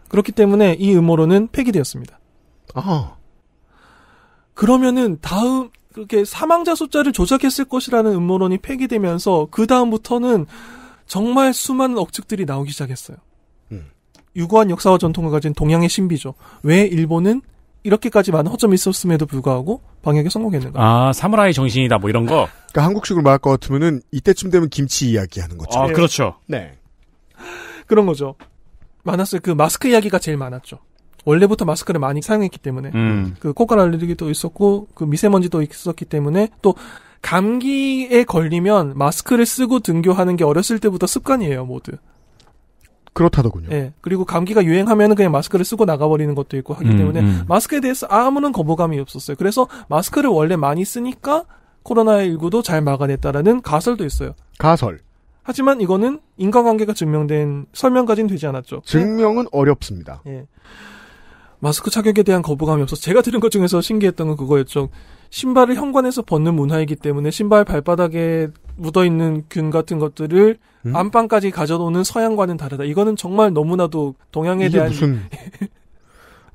Speaker 2: 그렇기 때문에 이 음모론은 폐기되었습니다. 아. 그러면은 다음 그렇게 사망자 숫자를 조작했을 것이라는 음모론이 폐기되면서 그 다음부터는 정말 수많은 억측들이 나오기 시작했어요. 음. 유구한 역사와 전통을 가진 동양의 신비죠. 왜 일본은 이렇게까지 많은 허점이 있었음에도 불구하고 방역에 성공했는가?
Speaker 1: 아 사무라이 정신이다 뭐 이런 거. 그러니까 한국식으로 말할 것 같으면은 이때쯤 되면 김치 이야기하는 거죠. 아 예. 그렇죠.
Speaker 2: 네. 그런 거죠. 많았어요. 그 마스크 이야기가 제일 많았죠. 원래부터 마스크를 많이 사용했기 때문에 음. 그 코가 알레르기도 있었고 그 미세먼지도 있었기 때문에 또 감기에 걸리면 마스크를 쓰고 등교하는 게 어렸을 때부터 습관이에요, 모두. 그렇다더군요. 예. 그리고 감기가 유행하면 그냥 마스크를 쓰고 나가버리는 것도 있고 하기 음, 때문에 음. 마스크에 대해서 아무런 거부감이 없었어요. 그래서 마스크를 원래 많이 쓰니까 코로나19도 잘 막아냈다라는 가설도 있어요. 가설. 하지만 이거는 인과관계가 증명된 설명까지는 되지 않았죠. 증명은 어렵습니다. 예. 마스크 착용에 대한 거부감이 없어서 제가 들은 것 중에서 신기했던 건 그거였죠. 신발을 현관에서 벗는 문화이기 때문에 신발 발바닥에 묻어있는 균 같은 것들을 음? 안방까지 가져오는 서양과는 다르다. 이거는 정말 너무나도 동양에 대한 무슨...
Speaker 1: <laughs>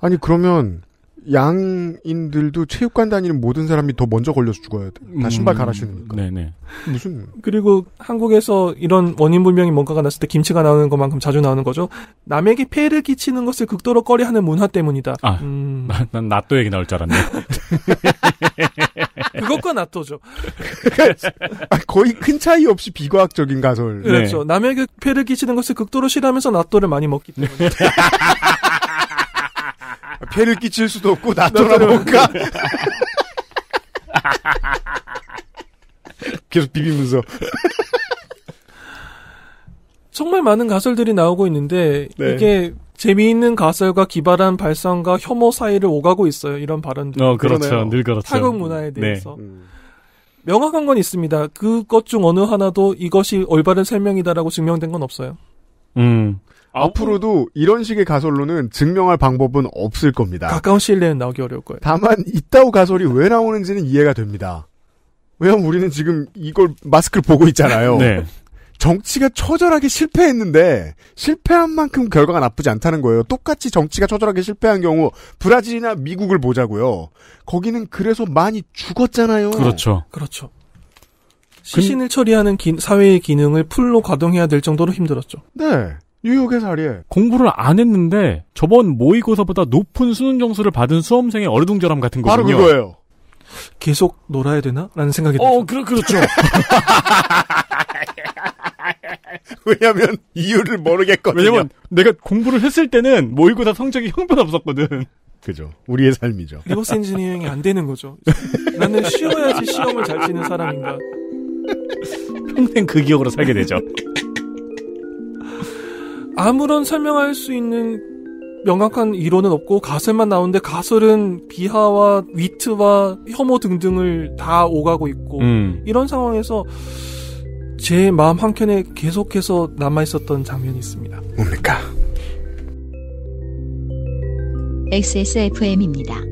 Speaker 1: 아니 그러면 양인들도 체육관 다니는 모든 사람이 더 먼저 걸려서 죽어야 돼. 다 음. 신발 갈아 신으니까. 음, 네,
Speaker 3: 네네. 무슨.
Speaker 2: 그리고 한국에서 이런 원인 불명이 뭔가가 났을 때 김치가 나오는 것만큼 자주 나오는 거죠. 남에게 폐해를 끼치는 것을 극도로 꺼려하는 문화 때문이다. 아, 음. 나, <laughs> 난 나또 얘기 나올 줄 알았네. <laughs> 그것과 낫또죠 아,
Speaker 1: 거의 큰 차이 없이 비과학적인 가설. 그렇죠. 네.
Speaker 2: 남에게 폐를 끼치는 것을 극도로 싫어하면서 낫또를 많이 먹기 때문에. <laughs> 폐를 끼칠 수도 없고 나돌아 뭔가 <laughs> 계속 비비면서 정말 많은 가설들이 나오고 있는데 네. 이게 재미있는 가설과 기발한 발상과 혐오 사이를 오가고 있어요. 이런 발언들. 어, 그렇죠. 그러네요. 늘 그렇죠. 타국 문화에 네. 대해서. 네. 명확한 건 있습니다. 그것 중 어느 하나도 이것이 올바른 설명이다라고 증명된 건 없어요.
Speaker 1: 음. 앞으로도 이런 식의 가설로는 증명할 방법은 없을 겁니다.
Speaker 2: 가까운 시일 내에 나오기 어려울 거예요.
Speaker 1: 다만 이따우 가설이 왜 나오는지는 이해가 됩니다. 왜냐면 우리는 지금 이걸 마스크를 보고 있잖아요. 네. 정치가 처절하게 실패했는데 실패한 만큼 결과가 나쁘지 않다는 거예요. 똑같이 정치가 처절하게 실패한 경우 브라질이나 미국을
Speaker 2: 보자고요. 거기는 그래서 많이 죽었잖아요. 그렇죠. 그렇죠. 시신을 처리하는 기... 사회의 기능을 풀로 가동해야 될 정도로 힘들었죠. 네.
Speaker 1: 뉴욕의 사례.
Speaker 2: 공부를 안 했는데 저번 모의고사보다 높은 수능 점수를 받은 수험생의
Speaker 3: 어리둥절함 같은 거군요. 바로 그거예요. 계속 놀아야 되나? 라는 생각이 어,
Speaker 1: 들죠. 어, 그, 그렇죠. <laughs> 왜냐면 이유를 모르겠거든요.
Speaker 3: 왜냐면 내가 공부를 했을 때는 모의고사 성적이 형편없었거든.
Speaker 1: 그죠. 우리의
Speaker 3: 삶이죠. 리버스
Speaker 2: 엔지니어링이 안 되는 거죠. 나는 쉬어야지 시험을 잘 치는 사람인가. 평생 그 기억으로 살게 되죠. 아무런 설명할 수 있는 명확한 이론은 없고 가설만 나오는데 가설은 비하와 위트와 혐오 등등을 다 오가고 있고 음. 이런 상황에서 제 마음 한켠에 계속해서 남아 있었던 장면이 있습니다. 뭡니까? XSFM입니다.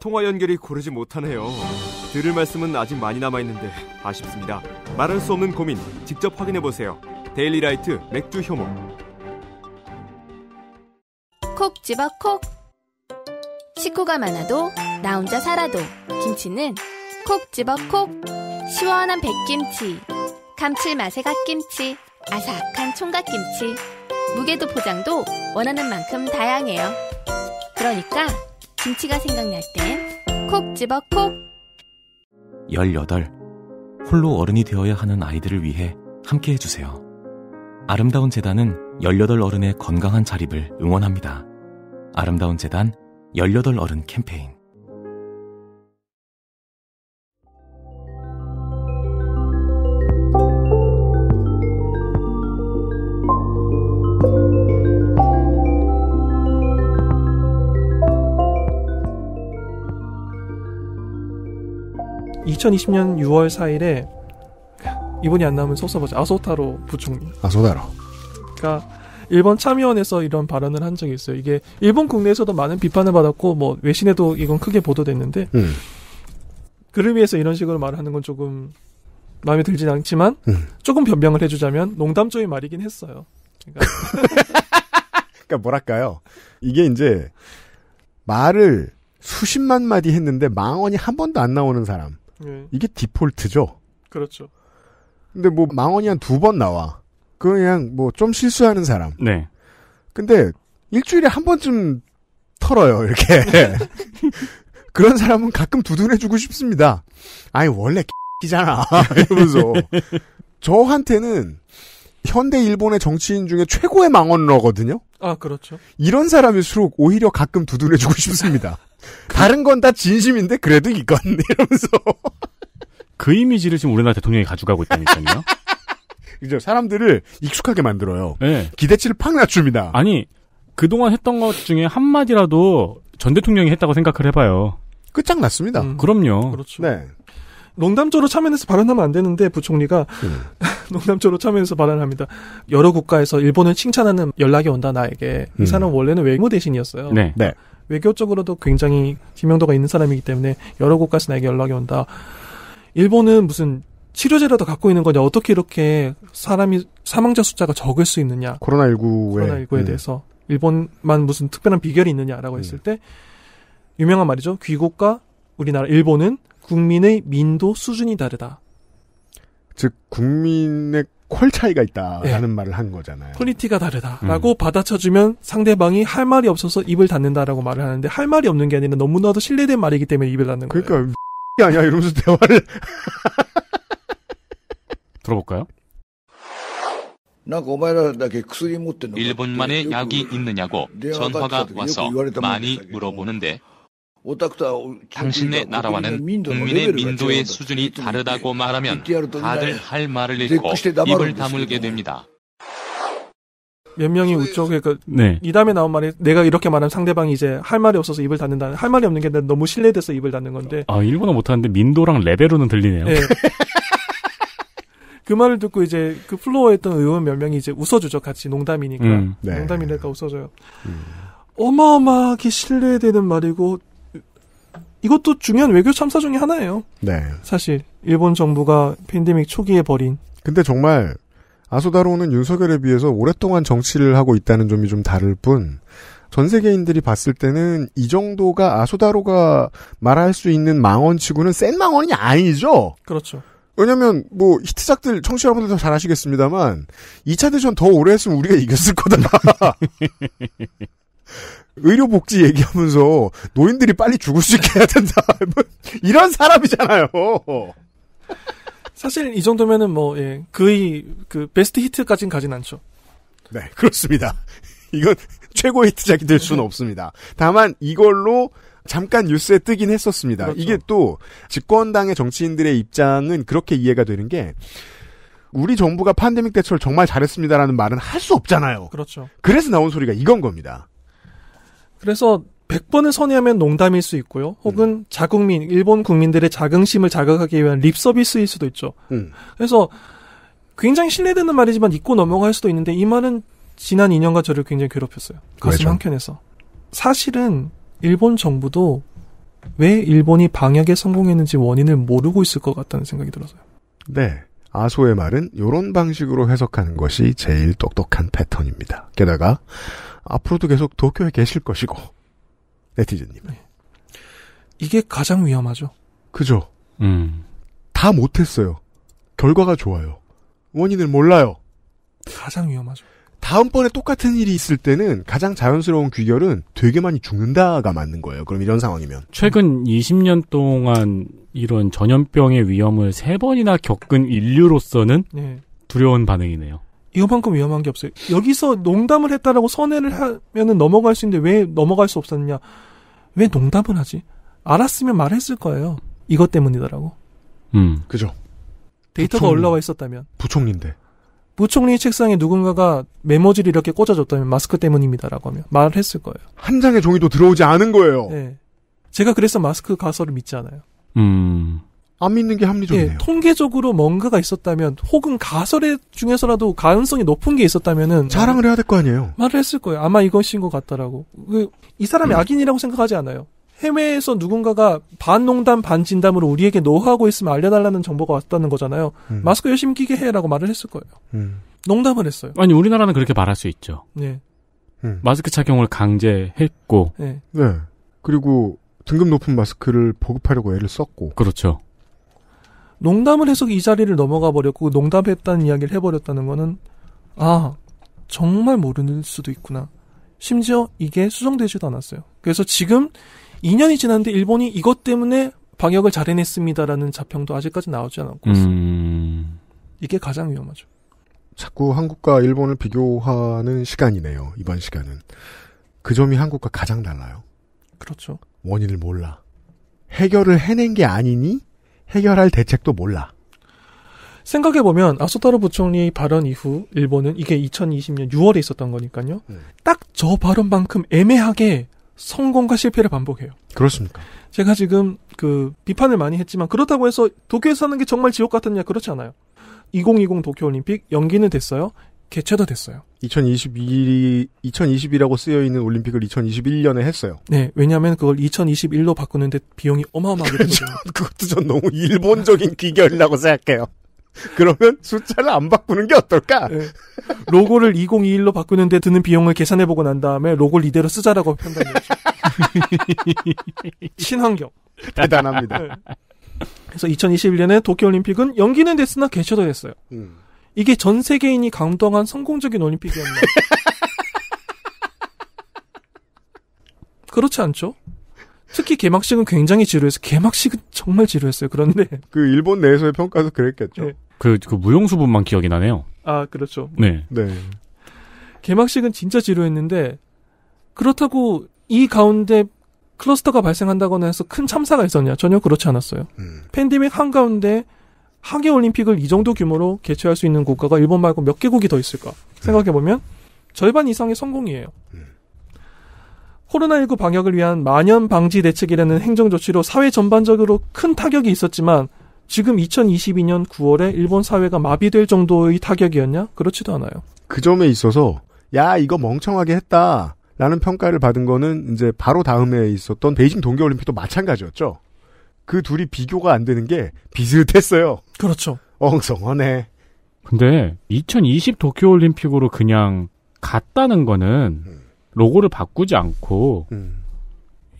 Speaker 1: 통화 연결이 고르지 못하네요. 들을 말씀은 아직 많이 남아 있는데 아쉽습니다. 말할 수 없는 고민 직접 확인해 보세요. 데일리라이트 맥주 효모.
Speaker 2: 콕 집어 콕. 식구가 많아도 나 혼자 살아도 김치는 콕 집어 콕. 시원한 백김치, 감칠맛의 갓김치, 아삭한 총각김치. 무게도 포장도 원하는 만큼 다양해요. 그러니까. 김치가 생각날 땐 콕 집어 콕
Speaker 3: 18. 홀로 어른이 되어야 하는 아이들을 위해 함께 해주세요. 아름다운 재단은 18 어른의 건강한 자립을 응원합니다. 아름다운 재단 18 어른 캠페인
Speaker 2: 2020년 6월 4일에 이분이안 나오면 속서버지 아소타로 부총리. 아소타로. 그러니까 일본 참의원에서 이런 발언을 한 적이 있어요. 이게 일본 국내에서도 많은 비판을 받았고 뭐 외신에도 이건 크게 보도됐는데 음. 그를 위해서 이런 식으로 말을 하는 건 조금 마음에 들진 않지만 음. 조금 변명을 해주자면 농담적인 말이긴 했어요. 그러니까,
Speaker 1: <laughs> 그러니까 뭐랄까요? 이게 이제 말을 수십만 마디 했는데 망언이 한 번도 안 나오는 사람. 예. 이게 디폴트죠. 그렇죠. 근데 뭐 망언이 한 두 번 나와. 그냥 뭐 좀 실수하는 사람. 네. 근데 일주일에 한 번쯤 털어요, 이렇게. <laughs> 그런 사람은 가끔 두둔해주고 싶습니다. 아니, 원래 끼잖아. <laughs> 이러면서. 저한테는 현대 일본의 정치인 중에 최고의 망언러거든요? 아, 그렇죠. 이런 사람일수록 오히려 가끔 두둔해주고 싶습니다. 다른 건 다 진심인데 그래도 이건 <laughs> 이러면서 그 이미지를 지금 우리나라 대통령이 가져가고 있다니까요. 이제 <laughs> 사람들을 익숙하게 만들어요. 네. 기대치를 팍 낮춥니다.
Speaker 3: 아니 그동안 했던 것 중에 한 마디라도 전 대통령이 했다고 생각을 해봐요.
Speaker 2: 끝장났습니다. 음, 그럼요. 그렇죠. 네. 농담조로 참여해서 발언하면 안 되는데 부총리가 음. <laughs> 농담조로 참여해서 발언합니다. 여러 국가에서 일본을 칭찬하는 연락이 온다 나에게 음. 이 사람 원래는 외무 대신이었어요. 네. 네. 외교적으로도 굉장히 지명도가 있는 사람이기 때문에 여러 곳까지 나에게 연락이 온다. 일본은 무슨 치료제라도 갖고 있는 거냐? 어떻게 이렇게 사람이 사망자 숫자가 적을 수 있느냐?
Speaker 1: 코로나 19에 코로나19에 네. 예. 대해서
Speaker 2: 일본만 무슨 특별한 비결이 있느냐라고 예. 했을 네. 때 유명한 말이죠. 귀국과 우리나라 일본은 국민의 민도 수준이 다르다.
Speaker 1: 즉 국민의 퀄 차이가 있다라는 예. 말을 한 거잖아요.
Speaker 2: 퀄리티가 다르다라고 음. 받아쳐주면 상대방이 할 말이 없어서 입을 닫는다라고 말을 하는데 할 말이 없는 게 아니라 너무나도 신뢰된 말이기 때문에 입을 닫는 거예요. 그러니까 <laughs> 아니야 이러면서 대화를 <laughs> 들어볼까요? 그
Speaker 3: 일본만의 약이 있느냐고 전화가 와서 많이 물어보는데
Speaker 2: 어, 당신의 나라와는 국민의 민도의
Speaker 3: 수준이 다르다고 말하면 다들 할 말을 잃고 입을 다물게 됩니다.
Speaker 2: 몇 명이 우쪽에 그 네. 이담에 나온 말이 내가 이렇게 말하면 상대방이 이제 할 말이 없어서 입을 닫는다는 할 말이 없는 게 너무 신뢰돼서 입을 닫는 건데
Speaker 3: 아 일본어 못하는데 민도랑 레베로는 들리네요. 네.
Speaker 2: 그 말을 듣고 이제 그 플로어 에있던 의원 몇 명이 이제 웃어주죠 같이 농담이니까 음, 네. 농담이니까 웃어줘요. 음. 어마어마하게 신뢰되는 말이고 이것도 중요한 외교 참사 중의 하나예요. 네. 사실 일본 정부가 팬데믹 초기에 벌인.
Speaker 1: 근데 정말 아소다로는 윤석열에 비해서 오랫동안 정치를 하고 있다는 점이 좀 다를 뿐. 전 세계인들이 봤을 때는 이 정도가 아소다로가 말할 수 있는 망언치고는 센 망언이 아니죠. 그렇죠. 왜냐면 뭐 히트작들 청취자 여러분들도 잘 아시겠습니다만 2차 대전 더 오래 했으면 우리가 이겼을 거다. <laughs> 의료복지 얘기하면서 노인들이 빨리 죽을 수 있게 해야
Speaker 2: 된다. <laughs> 이런 사람이잖아요. 사실 이 정도면은 뭐 예, 거의 그 베스트 히트까지는 가진 않죠. 네, 그렇습니다.
Speaker 1: 이건 최고 히트작이 될 수는 없습니다. 다만 이걸로 잠깐 뉴스에 뜨긴 했었습니다. 그렇죠. 이게 또 집권당의 정치인들의 입장은 그렇게 이해가 되는 게 우리 정부가 팬데믹 대처를 정말 잘했습니다라는 말은 할 수 없잖아요. 그렇죠. 그래서 나온
Speaker 2: 소리가 이건 겁니다. 그래서 100번을 선의하면 농담일 수 있고요. 혹은 음. 자국민, 일본 국민들의 자긍심을 자극하기 위한 립서비스일 수도 있죠. 음. 그래서 굉장히 신뢰되는 말이지만 잊고 넘어갈 수도 있는데 이 말은 지난 2년간 저를 굉장히 괴롭혔어요. 가슴 한켠에서. 사실은 일본 정부도 왜 일본이 방역에 성공했는지 원인을 모르고 있을 것 같다는 생각이 들어서요
Speaker 1: 네. 아소의 말은 이런 방식으로 해석하는 것이 제일 똑똑한 패턴입니다. 게다가 앞으로도 계속 도쿄에 계실 것이고 네티즌님. 네. 이게 가장 위험하죠. 그죠. 음. 다 못했어요. 결과가 좋아요. 원인을 몰라요. 가장 위험하죠. 다음번에 똑같은 일이 있을 때는 가장 자연스러운 귀결은 되게 많이 죽는다가 맞는 거예요. 그럼 이런 상황이면. 최근
Speaker 3: 20년 동안 이런 전염병의 위험을 세 번이나 겪은 인류로서는 네. 두려운 반응이네요.
Speaker 2: 이것만큼 위험한 게 없어요. 여기서 농담을 했다라고 선회를 하면은 넘어갈 수 있는데 왜 넘어갈 수 없었냐? 느왜 농담을 하지? 알았으면 말했을 거예요. 이것 때문이더라고. 음, 그죠. 데이터가 부총리, 올라와 있었다면. 부총리인데. 부총리 책상에 누군가가 메모지를 이렇게 꽂아줬다면 마스크 때문입니다라고 하면 말을 했을 거예요. 한 장의 종이도 들어오지 않은 거예요. 네. 제가 그래서 마스크 가설을 믿지 않아요. 음. 안 믿는 게 합리적이네요. 예, 통계적으로 뭔가가 있었다면 혹은 가설에 중에서라도 가능성이 높은 게 있었다면은 자랑을 해야 될 거 아니에요. 말을 했을 거예요. 아마 이것인 것같더라고 그, 이 사람이 음. 악인이라고 생각하지 않아요. 해외에서 누군가가 반농담 반진담으로 우리에게 노하고 있으면 알려달라는 정보가 왔다는 거잖아요. 음. 마스크 열심히 끼게 해라고 말을 했을 거예요. 음. 농담을 했어요.
Speaker 3: 아니 우리나라는 그렇게 말할 수 있죠. 네. 마스크 착용을 강제했고. 네.
Speaker 1: 네. 그리고 등급 높은 마스크를 보급하려고 애를 썼고.
Speaker 2: 그렇죠. 농담을 해서 이 자리를 넘어가 버렸고 농담했다는 이야기를 해버렸다는 거는 아 정말 모르는 수도 있구나. 심지어 이게 수정되지도 않았어요. 그래서 지금 2년이 지났는데 일본이 이것 때문에 방역을 잘 해냈습니다라는 자평도 아직까지 나오지 않았고
Speaker 3: 음...
Speaker 2: 이게 가장 위험하죠.
Speaker 1: 자꾸 한국과 일본을 비교하는 시간이네요. 이번 시간은 그 점이 한국과 가장 달라요. 그렇죠. 원인을 몰라.
Speaker 2: 해결을 해낸 게 아니니 해결할 대책도 몰라. 생각해보면 아소타로 부총리 발언 이후 일본은 이게 2020년 6월에 있었던 거니까요. 네. 딱저 발언만큼 애매하게 성공과 실패를 반복해요. 그렇습니까? 제가 지금 그 비판을 많이 했지만 그렇다고 해서 도쿄에서 하는 게 정말 지옥 같았냐 그렇지 않아요. 2020 도쿄올림픽 연기는 됐어요. 개최도 됐어요. 2022,
Speaker 1: 2022라고 쓰여 있는 올림픽을 2021년에 했어요. 네,
Speaker 2: 왜냐하면 그걸 2021로 바꾸는데 비용이 어마어마하게 들죠. 그것도 전 너무 일본적인 귀결이라고 생각해요. 그러면 숫자를 안 바꾸는 게 어떨까? 네. 로고를 2021로 바꾸는데 드는 비용을 계산해보고 난 다음에 로고를 이대로 쓰자라고 판단했죠. 신환경. <laughs> 대단합니다. 네. 그래서 2021년에 도쿄올림픽은 연기는 됐으나 개최도 됐어요. 음. 이게 전 세계인이 감동한 성공적인 올림픽이었나? <laughs> 그렇지 않죠? 특히 개막식은 굉장히 지루해서 개막식은 정말 지루했어요. 그런데 <laughs>
Speaker 1: 그 일본 내에서의 평가도 그랬겠죠. 네. 그, 그
Speaker 3: 무용수분만 기억이 나네요.
Speaker 2: 아 그렇죠. 네. 네. 개막식은 진짜 지루했는데 그렇다고 이 가운데 클러스터가 발생한다거나 해서 큰 참사가 있었냐? 전혀 그렇지 않았어요. 음. 팬데믹 한가운데 하계 올림픽을 이 정도 규모로 개최할 수 있는 국가가 일본 말고 몇 개국이 더 있을까 생각해 보면 절반 이상의 성공이에요. 코로나19 방역을 위한 만연 방지 대책이라는 행정 조치로 사회 전반적으로 큰 타격이 있었지만 지금 2022년 9월에 일본 사회가 마비될 정도의 타격이었냐? 그렇지도 않아요.
Speaker 1: 그 점에 있어서
Speaker 2: 야 이거 멍청하게
Speaker 1: 했다라는 평가를 받은 거는 이제 바로 다음에 있었던 베이징 동계올림픽도 마찬가지였죠. 그 둘이 비교가 안 되는 게 비슷했어요. 그렇죠. 엉성하네.
Speaker 3: 근데 2020 도쿄올림픽으로 그냥 갔다는 거는 로고를 바꾸지 않고 음.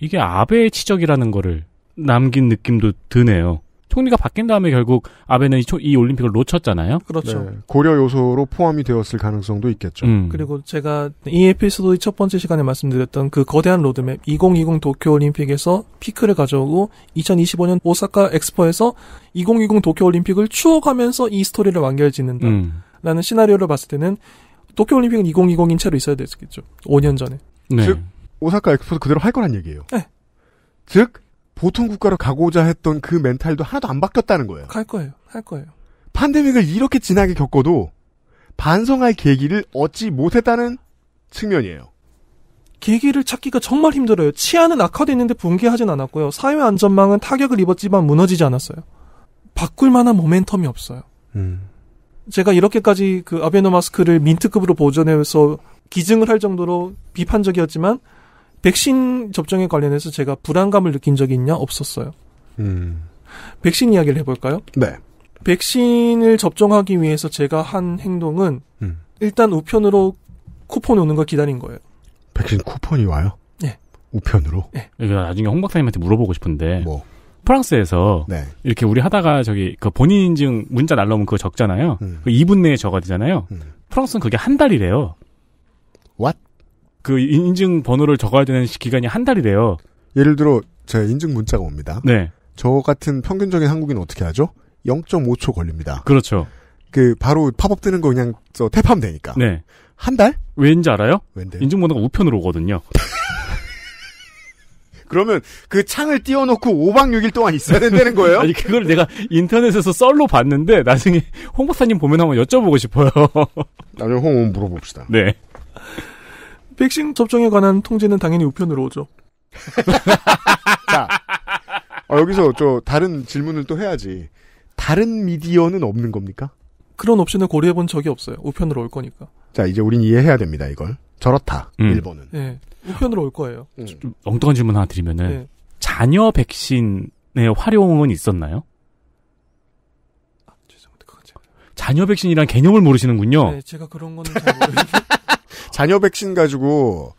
Speaker 3: 이게 아베의 치적이라는 거를 남긴 느낌도 드네요. 총리가 바뀐 다음에 결국 아베는 이, 초, 이 올림픽을 놓쳤잖아요.
Speaker 2: 그렇죠. 네.
Speaker 1: 고려 요소로 포함이 되었을 가능성도 있겠죠. 음.
Speaker 2: 그리고 제가 이 에피소드의 첫 번째 시간에 말씀드렸던 그 거대한 로드맵 2020 도쿄 올림픽에서 피크를 가져오고 2025년 오사카 엑스포에서 2020 도쿄 올림픽을 추억하면서 이 스토리를 완결짓는다. 라는 음. 시나리오를 봤을 때는 도쿄 올림픽은 2020인 채로 있어야 됐겠죠. 5년 전에. 네. 즉 오사카 엑스포도 그대로 할 거란 얘기예요. 네. 즉 보통
Speaker 1: 국가로 가고자 했던 그 멘탈도 하나도 안 바뀌었다는 거예요.
Speaker 2: 갈 거예요. 할 거예요.
Speaker 1: 팬데믹을 이렇게
Speaker 2: 진하게 겪어도 반성할 계기를 얻지 못했다는 측면이에요. 계기를 찾기가 정말 힘들어요. 치안은 악화됐는데 붕괴하진 않았고요. 사회 안전망은 타격을 입었지만 무너지지 않았어요. 바꿀 만한 모멘텀이 없어요. 음. 제가 이렇게까지 그 아베노 마스크를 민트급으로 보존해서 기증을 할 정도로 비판적이었지만 백신 접종에 관련해서 제가 불안감을 느낀 적이 있냐? 없었어요. 음. 백신 이야기를 해볼까요? 네. 백신을 접종하기 위해서 제가 한 행동은 음. 일단 우편으로 쿠폰 오는 걸 기다린 거예요.
Speaker 1: 백신 쿠폰이 와요? 네. 우편으로? 네.
Speaker 3: 나중에 홍 박사님한테 물어보고 싶은데. 뭐. 프랑스에서 네. 이렇게 우리 하다가 저기 그 본인 인증 문자 날라오면 그거 적잖아요. 음. 그 2분 내에 적어야 되잖아요. 음. 프랑스는 그게 한 달이래요. What?
Speaker 1: 그 인증 번호를 적어야 되는 기간이 한 달이래요. 예를 들어 제 인증 문자가 옵니다. 네. 저 같은 평균적인 한국인 은 어떻게 하죠? 0.5초 걸립니다. 그렇죠. 그 바로 팝업 뜨는 거 그냥 저 탭하면 되니까. 네. 한 달? 왠지 알아요? 왠데? 인증번호가 우편으로 오거든요. <laughs> 그러면 그 창을 띄워놓고 5박
Speaker 3: 6일 동안 있어야 된다는 거예요? <laughs> 아니, 그걸 내가 인터넷에서 썰로 봤는데 나중에 홍 박사님
Speaker 2: 보면 한번 여쭤보고 싶어요. 나중에 홍 한번 <laughs> 물어봅시다. 네. 백신 접종에 관한 통제는 당연히 우편으로 오죠. <laughs>
Speaker 1: 자, 어, 여기서 저 다른 질문을 또 해야지. 다른 미디어는 없는 겁니까?
Speaker 2: 그런 옵션을 고려해 본 적이 없어요. 우편으로 올 거니까.
Speaker 1: 자, 이제 우린 이해해야 됩니다, 이걸. 저렇다, 음.
Speaker 2: 일본은. 네. 우편으로 올 거예요. 음. 좀 엉뚱한
Speaker 3: 질문 하나 드리면은, 네. 예. 자녀 백신의 활용은 있었나요? 아, 죄송합니다. 그건 제가. 자녀 백신이란 개념을 모르시는군요. 네,
Speaker 2: 제가 그런 거는 잘 모르겠어요.
Speaker 1: <laughs> 자녀 백신 가지고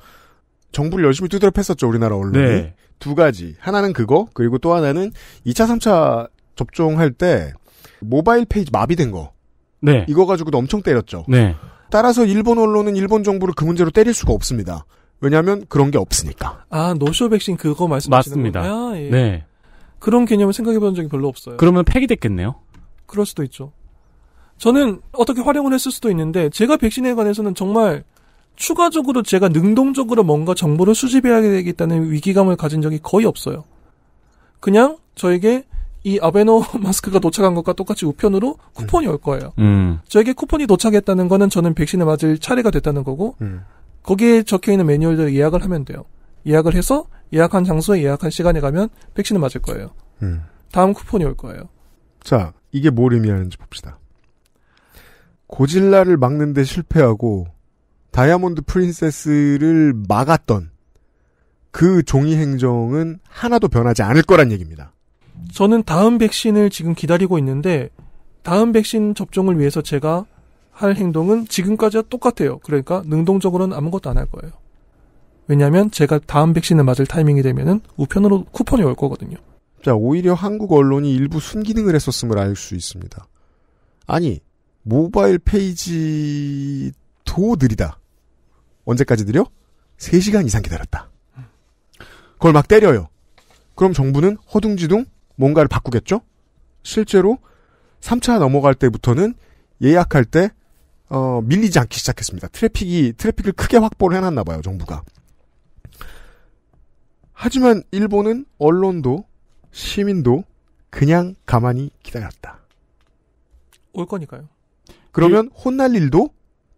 Speaker 1: 정부를 열심히 두드려 팼었죠 우리나라 언론이 네. 두 가지 하나는 그거 그리고 또 하나는 2차 3차 접종할 때 모바일 페이지 마비된 거 네. 이거 가지고도 엄청 때렸죠 네. 따라서 일본 언론은 일본 정부를 그 문제로 때릴 수가 없습니다 왜냐하면 그런 게 없으니까 아 노쇼 백신 그거
Speaker 3: 말씀하시는 맞습니다 아,
Speaker 2: 예. 네 그런 개념을 생각해본 적이 별로 없어요
Speaker 3: 그러면 폐기됐겠네요
Speaker 2: 그럴 수도 있죠 저는 어떻게 활용을 했을 수도 있는데 제가 백신에 관해서는 정말 추가적으로 제가 능동적으로 뭔가 정보를 수집해야 되겠다는 위기감을 가진 적이 거의 없어요. 그냥 저에게 이 아베노 <laughs> 마스크가 도착한 것과 똑같이 우편으로 쿠폰이 올 거예요. 음. 저에게 쿠폰이 도착했다는 거는 저는 백신을 맞을 차례가 됐다는 거고 음. 거기에 적혀 있는 매뉴얼대로 예약을 하면 돼요. 예약을 해서 예약한 장소에 예약한 시간에 가면 백신을 맞을 거예요. 음. 다음 쿠폰이 올 거예요.
Speaker 1: 자, 이게 뭘 의미하는지 봅시다. 고질라를 막는데 실패하고 다이아몬드 프린세스를 막았던 그 종이 행정은 하나도 변하지 않을 거란 얘기입니다.
Speaker 2: 저는 다음 백신을 지금 기다리고 있는데 다음 백신 접종을 위해서 제가 할 행동은 지금까지와 똑같아요. 그러니까 능동적으로는 아무것도 안 할 거예요. 왜냐하면 제가 다음 백신을 맞을 타이밍이 되면은 우편으로 쿠폰이 올 거거든요.
Speaker 1: 자, 오히려 한국 언론이 일부 순기능을 했었음을 알 수 있습니다. 아니, 모바일 페이지도 느리다. 언제까지 들여? 3시간 이상 기다렸다. 그걸 막 때려요. 그럼 정부는 허둥지둥 뭔가를 바꾸겠죠? 실제로 3차 넘어갈 때부터는 예약할 때 어, 밀리지 않기 시작했습니다. 트래픽이 트래픽을 크게 확보를 해놨나 봐요, 정부가. 하지만 일본은 언론도 시민도 그냥 가만히 기다렸다. 올 거니까요. 그러면 일... 혼날 일도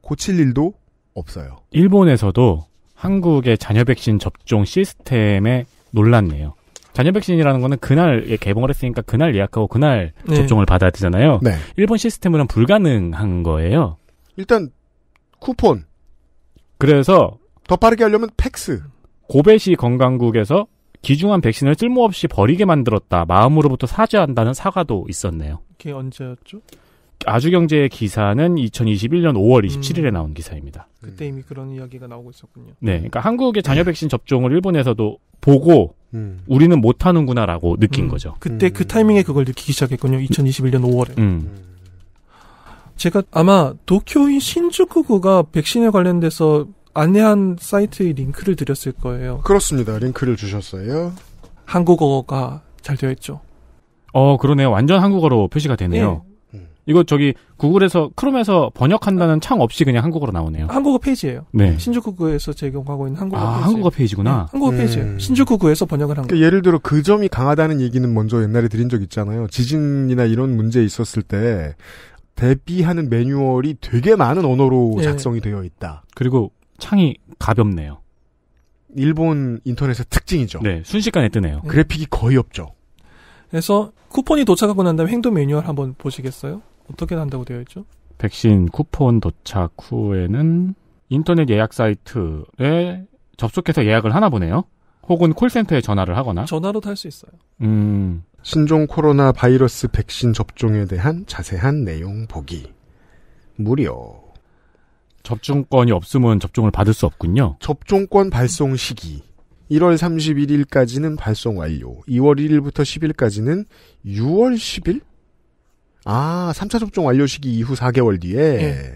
Speaker 1: 고칠 일도 없어요. 일본에서도
Speaker 3: 한국의 잔여 백신 접종 시스템에 놀랐네요. 잔여 백신이라는 거는 그날 예, 개봉을 했으니까 그날 예약하고 그날 네. 접종을 받아야 되잖아요. 네. 일본 시스템으로는 불가능한 거예요. 일단 쿠폰. 그래서 더 빠르게 하려면 팩스. 고베시 건강국에서 기중한 백신을 쓸모없이 버리게 만들었다. 마음으로부터 사죄한다는 사과도 있었네요.
Speaker 2: 그게 언제였죠?
Speaker 3: 아주경제의 기사는 2021년 5월 27일에 음. 나온 기사입니다.
Speaker 2: 그때 이미 그런 이야기가 나오고 있었군요.
Speaker 3: 네, 그러니까 한국의 네. 잔여 백신 접종을 일본에서도
Speaker 2: 보고 음.
Speaker 3: 우리는 못하는구나라고 느낀 음. 거죠.
Speaker 2: 그때 음. 그 타이밍에 그걸 느끼기 시작했군요. 2021년 5월에. 음. 음. 제가 아마 도쿄인 신주쿠구가 백신에 관련돼서 안내한 사이트의 링크를 드렸을 거예요. 그렇습니다. 링크를 주셨어요. 한국어가 잘 되어 있죠.
Speaker 3: 어, 그러네요. 완전 한국어로 표시가 되네요. 네. 이거 저기 구글에서 크롬에서 번역한다는 창 없이 그냥 한국어로 나오네요.
Speaker 2: 한국어 페이지예요. 네. 신주쿠구에서 제공하고 있는 한국어 아, 페이지. 한국어
Speaker 1: 페이지구나. 네, 한국어 음. 페이지예요.
Speaker 2: 신주쿠구에서 번역을 한
Speaker 1: 그러니까 예를 들어 그 점이 강하다는 얘기는 먼저 옛날에 드린 적 있잖아요. 지진이나 이런 문제 있었을 때 대비하는 매뉴얼이 되게 많은 언어로 네. 작성이 되어 있다. 그리고 창이 가볍네요. 일본 인터넷의 특징이죠. 네, 순식간에 뜨네요. 그래픽이 거의 없죠.
Speaker 2: 그래서 쿠폰이 도착하고 난 다음에 행동 매뉴얼 한번 보시겠어요? 어떻게 한다고 되어 있죠?
Speaker 3: 백신 쿠폰 도착 후에는 인터넷 예약 사이트에 접속해서 예약을 하나 보네요. 혹은 콜센터에 전화를 하거나 전화로도 할 수 있어요.
Speaker 1: 음. 신종 코로나 바이러스 백신 접종에 대한 자세한 내용 보기. 무료. 접종권이 없으면 접종을 받을 수 없군요. 접종권 발송 시기. 1월 31일까지는 발송 완료. 2월 1일부터 10일까지는 6월 10일? 아, 3차 접종 완료 시기 이후 4개월 뒤에 예.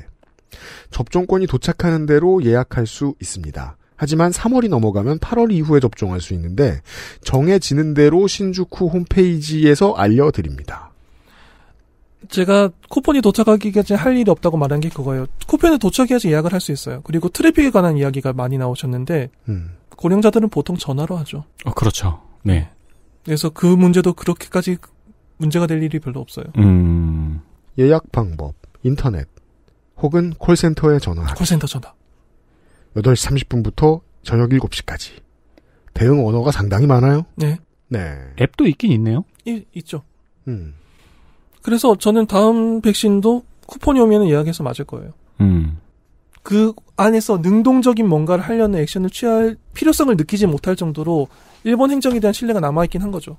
Speaker 1: 접종권이 도착하는 대로 예약할 수 있습니다. 하지만 3월이 넘어가면 8월 이후에 접종할 수 있는데 정해지는 대로 신주쿠 홈페이지에서 알려드립니다.
Speaker 2: 제가 쿠폰이 도착하기까지 할 일이 없다고 말한 게 그거예요. 쿠폰이 도착해야지 예약을 할 수 있어요. 그리고 트래픽에 관한 이야기가 많이 나오셨는데 음. 고령자들은 보통 전화로 하죠.
Speaker 3: 어, 그렇죠. 네.
Speaker 2: 그래서 그 문제도 그렇게까지 문제가 될 일이 별로 없어요.
Speaker 3: 음.
Speaker 2: 예약 방법,
Speaker 1: 인터넷, 혹은 콜센터에 전화. 콜센터 전화. 8시 30분부터 저녁 7시까지. 대응 언어가 상당히 많아요. 네. 네. 앱도 있긴 있네요. 이, 있죠. 음.
Speaker 2: 그래서 저는 다음 백신도 쿠폰이 오면 예약해서 맞을 거예요. 음. 그 안에서 능동적인 뭔가를 하려는 액션을 취할 필요성을 느끼지 못할 정도로 일본 행정에 대한 신뢰가 남아있긴 한 거죠.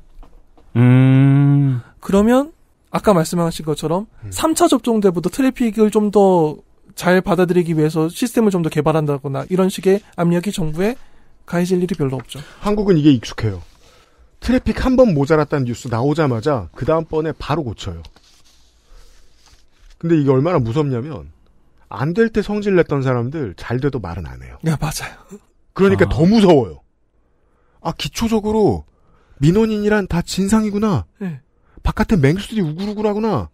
Speaker 3: 음.
Speaker 2: 그러면 아까 말씀하신 것처럼 음. 3차 접종 때부터 트래픽을 좀 더 잘 받아들이기 위해서 시스템을 좀 더 개발한다거나 이런 식의 압력이 정부에 가해질 일이 별로 없죠. 한국은 이게 익숙해요. 트래픽 한 번 모자랐다는
Speaker 1: 뉴스 나오자마자 그 다음번에 바로 고쳐요. 근데 이게 얼마나 무섭냐면 안 될 때 성질 냈던 사람들 잘 돼도 말은 안 해요. 야, 네, 맞아요. 그러니까 아. 더 무서워요. 아, 기초적으로 민원인이란 다 진상이구나. 네. 바깥에 맹수들이 우글우글하구나.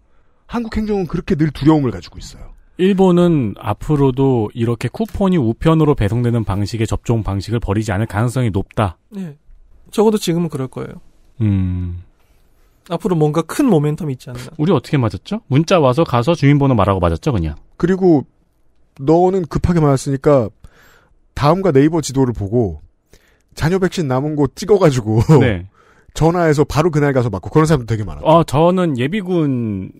Speaker 1: 한국 행정은 그렇게 늘 두려움을 가지고
Speaker 3: 있어요. 일본은 앞으로도 이렇게 쿠폰이 우편으로 배송되는 방식의 접종 방식을 버리지 않을 가능성이 높다.
Speaker 2: 네. 적어도 지금은 그럴 거예요.
Speaker 3: 음.
Speaker 2: 앞으로 뭔가 큰 모멘텀이 있지 않나.
Speaker 3: 우리 어떻게 맞았죠? 문자 와서 가서 주민번호 말하고
Speaker 1: 맞았죠, 그냥. 그리고 너는 급하게 맞았으니까 다음과 네이버 지도를 보고 자녀 백신 남은 곳 찍어가지고 네. <laughs> 전화해서 바로 그날 가서 맞고 그런 사람도 되게 많아요.
Speaker 3: 아, 어, 저는 예비군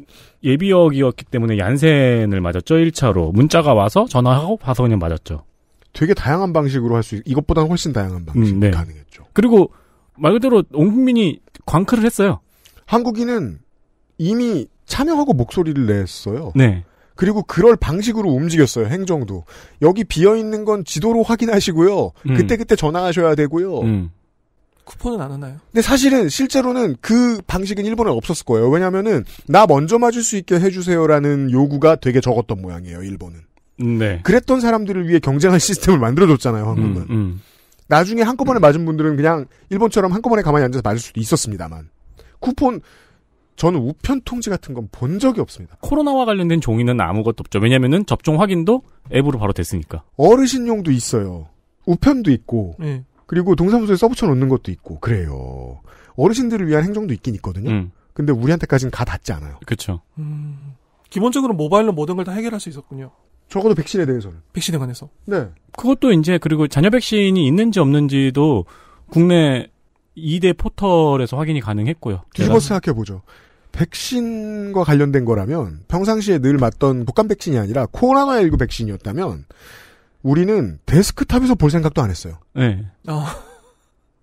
Speaker 3: 예비역이었기 때문에 얀센을 맞았죠. 1차로 문자가 와서 전화하고 봐서 그냥 맞았죠. 되게 다양한 방식으로 할수
Speaker 1: 이것보다는 훨씬 다양한 음,
Speaker 3: 방식이 음, 네. 가능했죠.
Speaker 1: 그리고 말 그대로 온 국민이 광크를 했어요. 한국인은 이미 참여하고 목소리를 냈어요. 네. 그리고 그럴 방식으로 움직였어요, 행정도. 여기 비어있는 건 지도로 확인하시고요. 음. 그때그때 그때 전화하셔야 되고요. 음.
Speaker 2: 쿠폰은 안 하나요?
Speaker 1: 근데 사실은 실제로는 그 방식은 일본에 없었을 거예요. 왜냐면은 나 먼저 맞을 수 있게 해주세요라는 요구가 되게 적었던 모양이에요. 일본은. 네. 그랬던 사람들을 위해 경쟁할 <laughs> 시스템을 만들어줬잖아요. 음, 한국은. 음, 음. 나중에 한꺼번에 맞은 분들은 그냥 일본처럼 한꺼번에 가만히 앉아서 맞을 수도 있었습니다만 쿠폰 저는 우편 통지 같은 건 본 적이 없습니다.
Speaker 3: 코로나와 관련된 종이는 아무것도 없죠. 왜냐면은 접종 확인도 앱으로 바로 됐으니까.
Speaker 1: 어르신용도 있어요. 우편도 있고. 네. 그리고 동사무소에 써붙여 놓는 것도 있고 그래요. 어르신들을 위한 행정도 있긴 있거든요. 음. 근데 우리한테까지는 가 닿지 않아요. 그렇죠. 음,
Speaker 2: 기본적으로 모바일로 모든 걸 다 해결할 수 있었군요. 적어도 백신에 대해서는. 백신에 관해서. 네.
Speaker 3: 그것도 이제 그리고 자녀 백신이 있는지 없는지도 국내 2대 포털에서 확인이 가능했고요.
Speaker 1: 뒤집어 생각해 보죠. 백신과 관련된 거라면 평상시에 늘 맞던 북한 백신이 아니라 코로나19 백신이었다면 우리는 데스크탑에서 볼 생각도 안 했어요. 네. 어.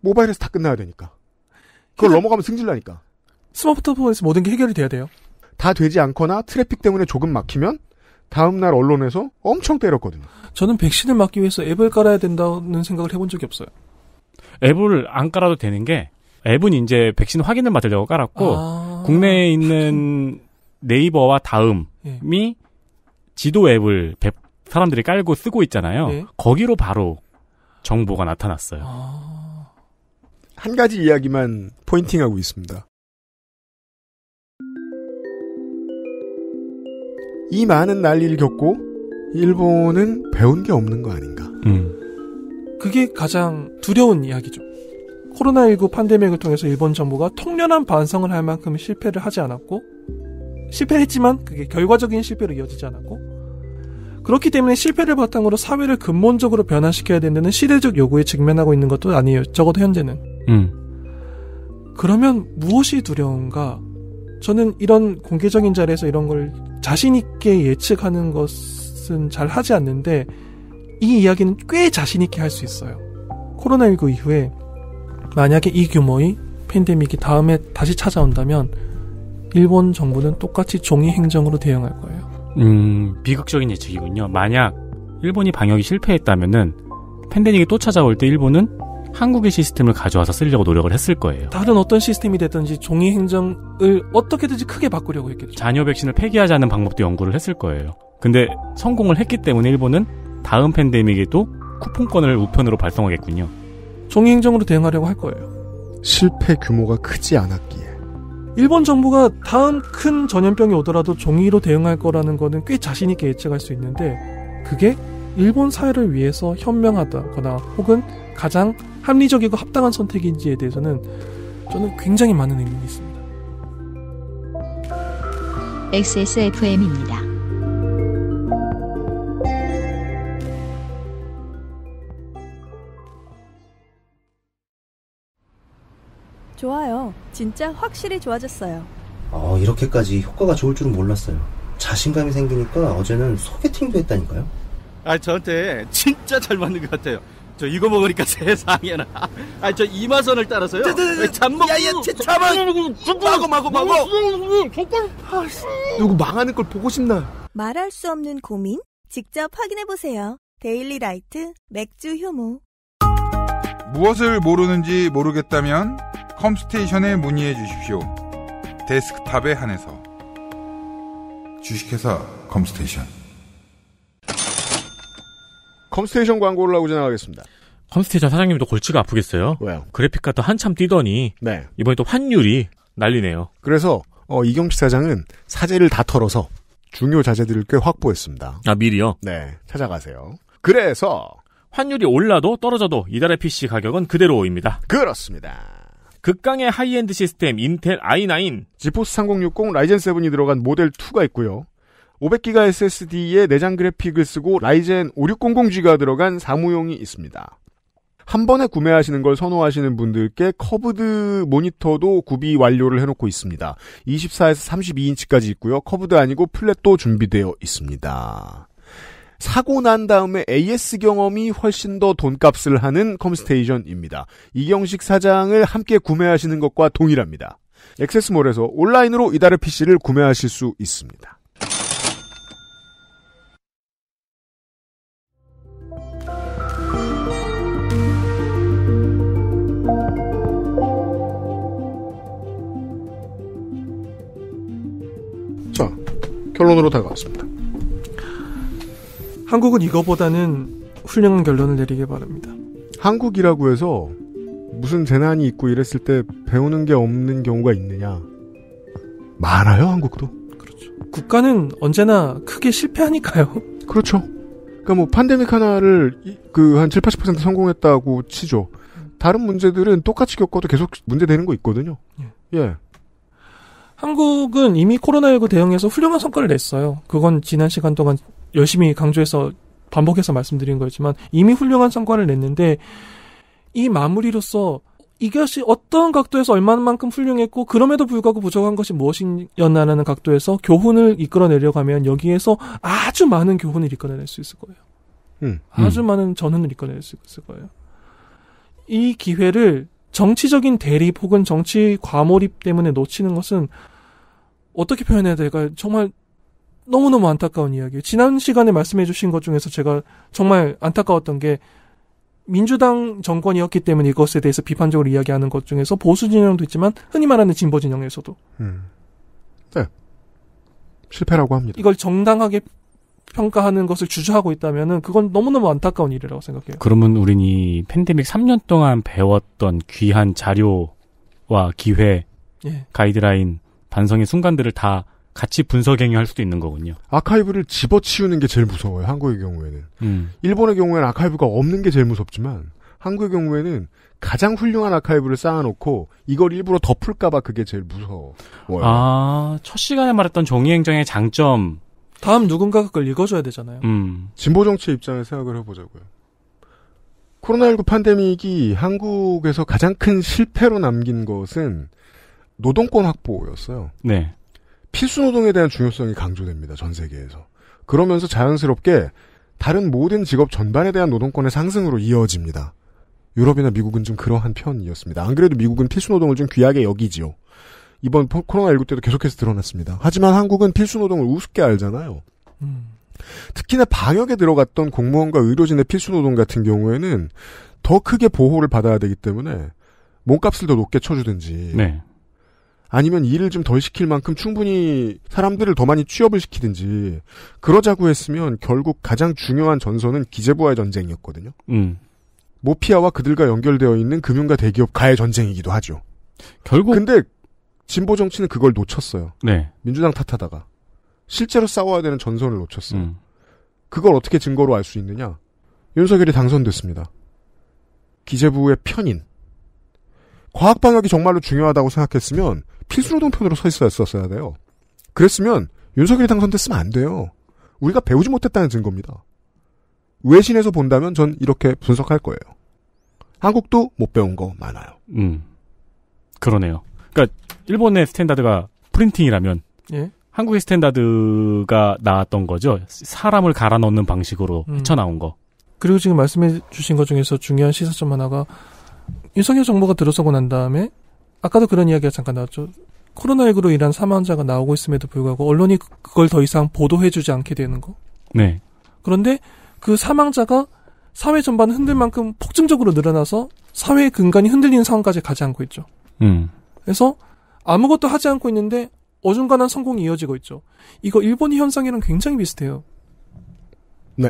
Speaker 1: 모바일에서 다 끝나야 되니까. 그걸 넘어가면 승질나니까. 스마트폰에서 모든 게 해결이 돼야 돼요. 다 되지 않거나 트래픽 때문에 조금 막히면
Speaker 2: 다음날 언론에서 엄청 때렸거든요. 저는 백신을 막기 위해서 앱을 깔아야 된다는 생각을 해본 적이 없어요.
Speaker 3: 앱을 안 깔아도 되는 게 앱은 이제 백신 확인을 받으려고 깔았고 아~ 국내에 있는 <laughs> 네이버와 다음이 예. 지도 앱을 사람들이 깔고 쓰고 있잖아요. 네. 거기로 바로
Speaker 1: 정보가 나타났어요. 아... 한 가지 이야기만 포인팅하고 있습니다. 이 많은
Speaker 2: 난리를 겪고 일본은 배운 게 없는 거 아닌가? 음. 그게 가장 두려운 이야기죠. 코로나19 팬데믹을 통해서 일본 정부가 통렬한 반성을 할 만큼 실패를 하지 않았고 실패했지만 그게 결과적인 실패로 이어지지 않았고 그렇기 때문에 실패를 바탕으로 사회를 근본적으로 변화시켜야 된다는 시대적 요구에 직면하고 있는 것도 아니에요. 적어도 현재는. 음. 그러면 무엇이 두려운가? 저는 이런 공개적인 자리에서 이런 걸 자신 있게 예측하는 것은 잘 하지 않는데 이 이야기는 꽤 자신 있게 할 수 있어요. 코로나19 이후에 만약에 이 규모의 팬데믹이 다음에 다시 찾아온다면 일본 정부는 똑같이 종이 행정으로 대응할 거예요.
Speaker 3: 음, 비극적인 예측이군요. 만약 일본이 방역이 실패했다면은 팬데믹이 또 찾아올 때 일본은 한국의 시스템을 가져와서 쓰려고 노력을 했을 거예요.
Speaker 2: 다른 어떤 시스템이 됐든지 종이 행정을 어떻게든지 크게 바꾸려고 했겠죠.
Speaker 3: 잔여 백신을 폐기하자는 방법도 연구를 했을 거예요. 근데 성공을 했기 때문에 일본은 다음 팬데믹에도 쿠폰권을 우편으로
Speaker 1: 발송하겠군요.
Speaker 2: 종이 행정으로 대응하려고 할 거예요. 실패 규모가 크지 않았기에. 일본 정부가 다음 큰 전염병이 오더라도 종이로 대응할 거라는 거는 꽤 자신있게 예측할 수 있는데 그게 일본 사회를 위해서 현명하다거나 혹은 가장 합리적이고 합당한 선택인지에 대해서는 저는 굉장히 많은 의문이 있습니다. XSFM입니다. 좋아요. 진짜 확실히 좋아졌어요. 어, 이렇게까지 효과가 좋을 줄은 몰랐어요. 자신감이 생기니까 어제는 소개팅도 했다니까요. 아, 저한테 진짜 잘 맞는 것 같아요. 저 이거
Speaker 1: 먹으니까 <laughs> 세상에나. 아, 저 이마선을 따라서요. 잠먹. 야야, 잠만.
Speaker 2: 마고 마고 마고. 누구 망하는
Speaker 1: 걸 보고 싶나?
Speaker 2: 말할 수 없는 고민 직접 확인해 보세요. 데일리 라이트 맥주 효모.
Speaker 1: 무엇을 모르는지 모르겠다면 컴스테이션에 문의해 주십시오. 데스크탑에 한해서 주식회사 컴스테이션 컴스테이션 광고를 하고 지나가겠습니다.
Speaker 3: 컴스테이션 사장님도 골치가 아프겠어요. 왜요? 그래픽카드 한참 뛰더니 네. 이번에 또 환율이 난리네요.
Speaker 1: 그래서 어, 이경식 사장은 사재를 다 털어서 중요 자재들을 꽤 확보했습니다. 아 미리요? 네, 찾아가세요.
Speaker 3: 그래서 환율이 올라도 떨어져도
Speaker 1: 이달의 PC 가격은 그대로입니다. 그렇습니다. 극강의 하이엔드 시스템 인텔 i9, 지포스 3060 라이젠 7이 들어간 모델 2가 있고요. 500기가 SSD에 내장 그래픽을 쓰고 라이젠 5600G가 들어간 사무용이 있습니다. 한 번에 구매하시는 걸 선호하시는 분들께 커브드 모니터도 구비 완료를 해놓고 있습니다. 24에서 32인치까지 있고요. 커브드 아니고 플랫도 준비되어 있습니다. 사고 난 다음에 AS 경험이 훨씬 더 돈값을 하는 컴스테이션입니다. 이경식 사장을 함께 구매하시는 것과 동일합니다. 액세스몰에서 온라인으로 이달의 PC를 구매하실 수 있습니다.
Speaker 2: 자, 결론으로 다가왔습니다. 한국은 이거보다는 훌륭한 결론을 내리길 바랍니다.
Speaker 1: 한국이라고 해서 무슨 재난이 있고 이랬을 때 배우는 게 없는 경우가 있느냐? 많아요, 한국도. 그렇죠. 국가는 언제나 크게 실패하니까요. <laughs> 그렇죠. 그러니까 뭐 팬데믹 하나를 그 한 7, 80% 성공했다고 치죠. 다른 문제들은 똑같이 겪어도 계속 문제 되는 거 있거든요.
Speaker 2: 예. 예. 한국은 이미 코로나19 대응에서 훌륭한 성과를 냈어요. 그건 지난 시간 동안 열심히 강조해서 반복해서 말씀드린 거지만 이미 훌륭한 성과를 냈는데 이 마무리로서 이것이 어떤 각도에서 얼마만큼 훌륭했고 그럼에도 불구하고 부족한 것이 무엇이었나라는 각도에서 교훈을 이끌어내려가면 여기에서 아주 많은 교훈을 이끌어낼 수 있을 거예요. 음, 아주 음. 많은 전훈을 이끌어낼 수 있을 거예요. 이 기회를 정치적인 대립 혹은 정치 과몰입 때문에 놓치는 것은 어떻게 표현해야 될까요? 정말 너무너무 안타까운 이야기예요. 지난 시간에 말씀해 주신 것 중에서 제가 정말 안타까웠던 게 민주당 정권이었기 때문에 이것에 대해서 비판적으로 이야기하는 것 중에서 보수 진영도 있지만 흔히 말하는 진보 진영에서도 음. 네. 실패라고 합니다. 이걸 정당하게 평가하는 것을 주저하고 있다면은 그건 너무너무 안타까운 일이라고 생각해요.
Speaker 3: 그러면 우린 이 팬데믹 3년 동안 배웠던 귀한 자료와 기회, 예. 가이드라인, 반성의 순간들을 다 같이 분석행위할 수도 있는 거군요.
Speaker 1: 아카이브를 집어치우는 게 제일 무서워요. 한국의 경우에는. 음. 일본의 경우에는 아카이브가 없는 게 제일 무섭지만 한국의 경우에는 가장 훌륭한 아카이브를 쌓아놓고 이걸 일부러 덮을까봐 그게 제일 무서워요.
Speaker 3: 아, 첫 시간에 말했던 정의행정의 장점.
Speaker 1: 다음 누군가가 그걸 읽어줘야 되잖아요. 음. 진보정치의 입장에 생각을 해보자고요. 코로나19 팬데믹이 한국에서 가장 큰 실패로 남긴 것은 노동권 확보였어요. 네. 필수 노동에 대한 중요성이 강조됩니다. 전 세계에서. 그러면서 자연스럽게 다른 모든 직업 전반에 대한 노동권의 상승으로 이어집니다. 유럽이나 미국은 좀 그러한 편이었습니다. 안 그래도 미국은 필수 노동을 좀 귀하게 여기지요. 이번 코로나19 때도 계속해서 드러났습니다. 하지만 한국은 필수 노동을 우습게 알잖아요. 음. 특히나 방역에 들어갔던 공무원과 의료진의 필수 노동 같은 경우에는 더 크게 보호를 받아야 되기 때문에 몸값을 더 높게 쳐주든지 네. 아니면 일을 좀 덜 시킬 만큼 충분히 사람들을 더 많이 취업을 시키든지 그러자고 했으면 결국 가장 중요한 전선은 기재부와의 전쟁이었거든요. 음. 모피아와 그들과 연결되어 있는 금융과 대기업과의 전쟁이기도 하죠. 결국 근데 진보 정치는 그걸 놓쳤어요. 네. 민주당 탓하다가 실제로 싸워야 되는 전선을 놓쳤어요. 음. 그걸 어떻게 증거로 알 수 있느냐? 윤석열이 당선됐습니다. 기재부의 편인 과학 방역이 정말로 중요하다고 생각했으면 필수노동편으로 서 있었어야 돼요. 그랬으면 윤석열이 당선됐으면 안 돼요. 우리가 배우지 못했다는 증거입니다. 외신에서 본다면 전 이렇게 분석할 거예요. 한국도 못 배운 거 많아요.
Speaker 3: 음. 그러네요. 그러니까 일본의 스탠다드가 프린팅이라면 예? 한국의 스탠다드가 나왔던 거죠. 사람을 갈아 넣는 방식으로 음. 헤쳐나온 거.
Speaker 2: 그리고 지금 말씀해 주신 것 중에서 중요한 시사점 하나가 윤석열 정부가 들어서고 난 다음에 아까도 그런 이야기가 잠깐 나왔죠. 코로나19로 인한 사망자가 나오고 있음에도 불구하고 언론이 그, 그걸 더 이상 보도해주지 않게 되는 거. 네. 그런데 그 사망자가 사회 전반 흔들 만큼 폭증적으로 늘어나서 사회의 근간이 흔들리는 상황까지 가지 않고 있죠. 음. 그래서 아무것도 하지 않고 있는데 어중간한 성공이 이어지고 있죠. 이거 일본의 현상이랑 굉장히 비슷해요. 네.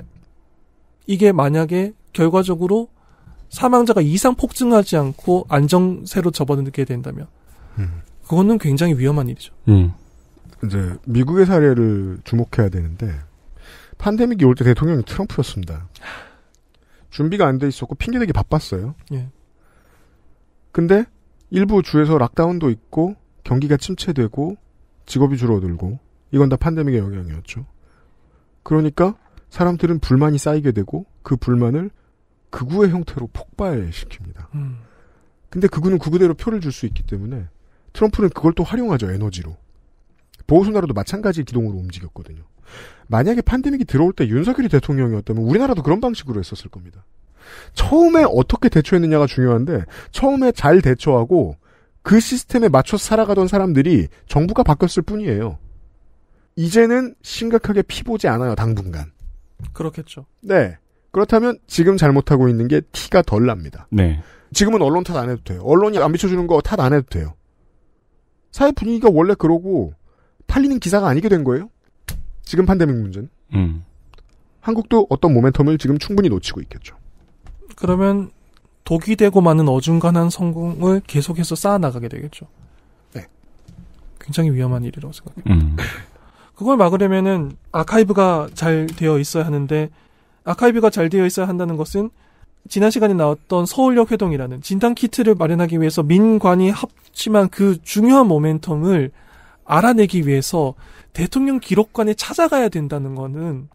Speaker 2: 이게 만약에 결과적으로 사망자가 이상 폭증하지 않고 안정세로 접어들게 된다면 음. 그거는 굉장히 위험한 일이죠.
Speaker 1: 음. 이제 미국의 사례를 주목해야 되는데 판데믹이 올 때 대통령이 트럼프였습니다. 준비가 안 돼 있었고 핑계대기 바빴어요. 예. 근데 일부 주에서 락다운도 있고 경기가 침체되고 직업이 줄어들고 이건 다판데믹의 영향이었죠. 그러니까 사람들은 불만이 쌓이게 되고 그 불만을 극우의 형태로 폭발시킵니다. 음. 근데 극우는 극우대로 표를 줄 수 있기 때문에 트럼프는 그걸 또 활용하죠 에너지로. 보수나라도 마찬가지 기동으로 움직였거든요. 만약에 판데믹이 들어올 때 윤석열이 대통령이었다면 우리나라도 그런 방식으로 했었을 겁니다. 처음에 어떻게 대처했느냐가 중요한데 처음에 잘 대처하고 그 시스템에 맞춰 살아가던 사람들이 정부가 바뀌었을 뿐이에요. 이제는 심각하게 피보지 않아요 당분간. 그렇겠죠. 네. 그렇다면 지금 잘못하고 있는 게 티가 덜 납니다. 네. 지금은 언론 탓 안 해도 돼요. 언론이 안 비춰주는 거 탓 안 해도 돼요. 사회 분위기가 원래 그러고 팔리는 기사가 아니게 된 거예요. 지금 판데믹 문제는. 음. 한국도 어떤 모멘텀을 지금 충분히 놓치고 있겠죠.
Speaker 2: 그러면 독이 되고 많은 어중간한 성공을 계속해서 쌓아나가게 되겠죠. 네. 굉장히 위험한 일이라고 생각해요. 음. 그걸 막으려면은 아카이브가 잘 되어 있어야 하는데 아카이브가 잘 되어 있어야 한다는 것은 지난 시간에 나왔던 서울역 회동이라는 진단 키트를 마련하기 위해서 민관이 합치만 그 중요한 모멘텀을 알아내기 위해서 대통령 기록관에 찾아가야 된다는 거는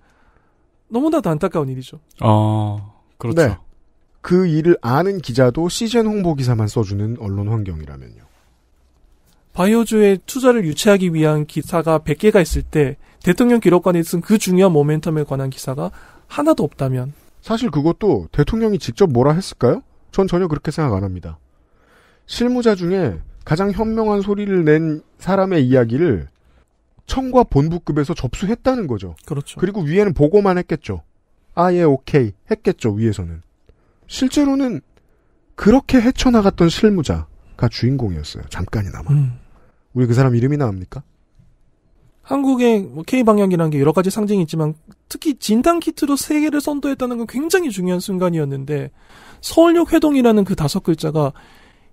Speaker 2: 너무나도 안타까운 일이죠.
Speaker 1: 아, 그렇죠. 네. 그 일을 아는 기자도 시즌 홍보 기사만 써주는 언론 환경이라면요.
Speaker 2: 바이오주의 투자를 유치하기 위한 기사가 100개가 있을 때 대통령 기록관에 있은 그 중요한 모멘텀에 관한 기사가 하나도 없다면
Speaker 1: 사실 그것도 대통령이 직접 뭐라 했을까요? 전 전혀 그렇게 생각 안 합니다. 실무자 중에 가장 현명한 소리를 낸 사람의 이야기를 청과 본부급에서 접수했다는 거죠. 그렇죠. 그리고 위에는 보고만 했겠죠. 아, 예, 오케이. 했겠죠, 위에서는. 실제로는 그렇게 헤쳐나갔던 실무자가 주인공이었어요. 잠깐이나마. 음. 우리 그 사람 이름이 나옵니까?
Speaker 2: 한국의 뭐 K방역이라는 게 여러 가지 상징이 있지만 특히 진단 키트로 세계를 선도했다는 건 굉장히 중요한 순간이었는데 서울역 회동이라는 그 다섯 글자가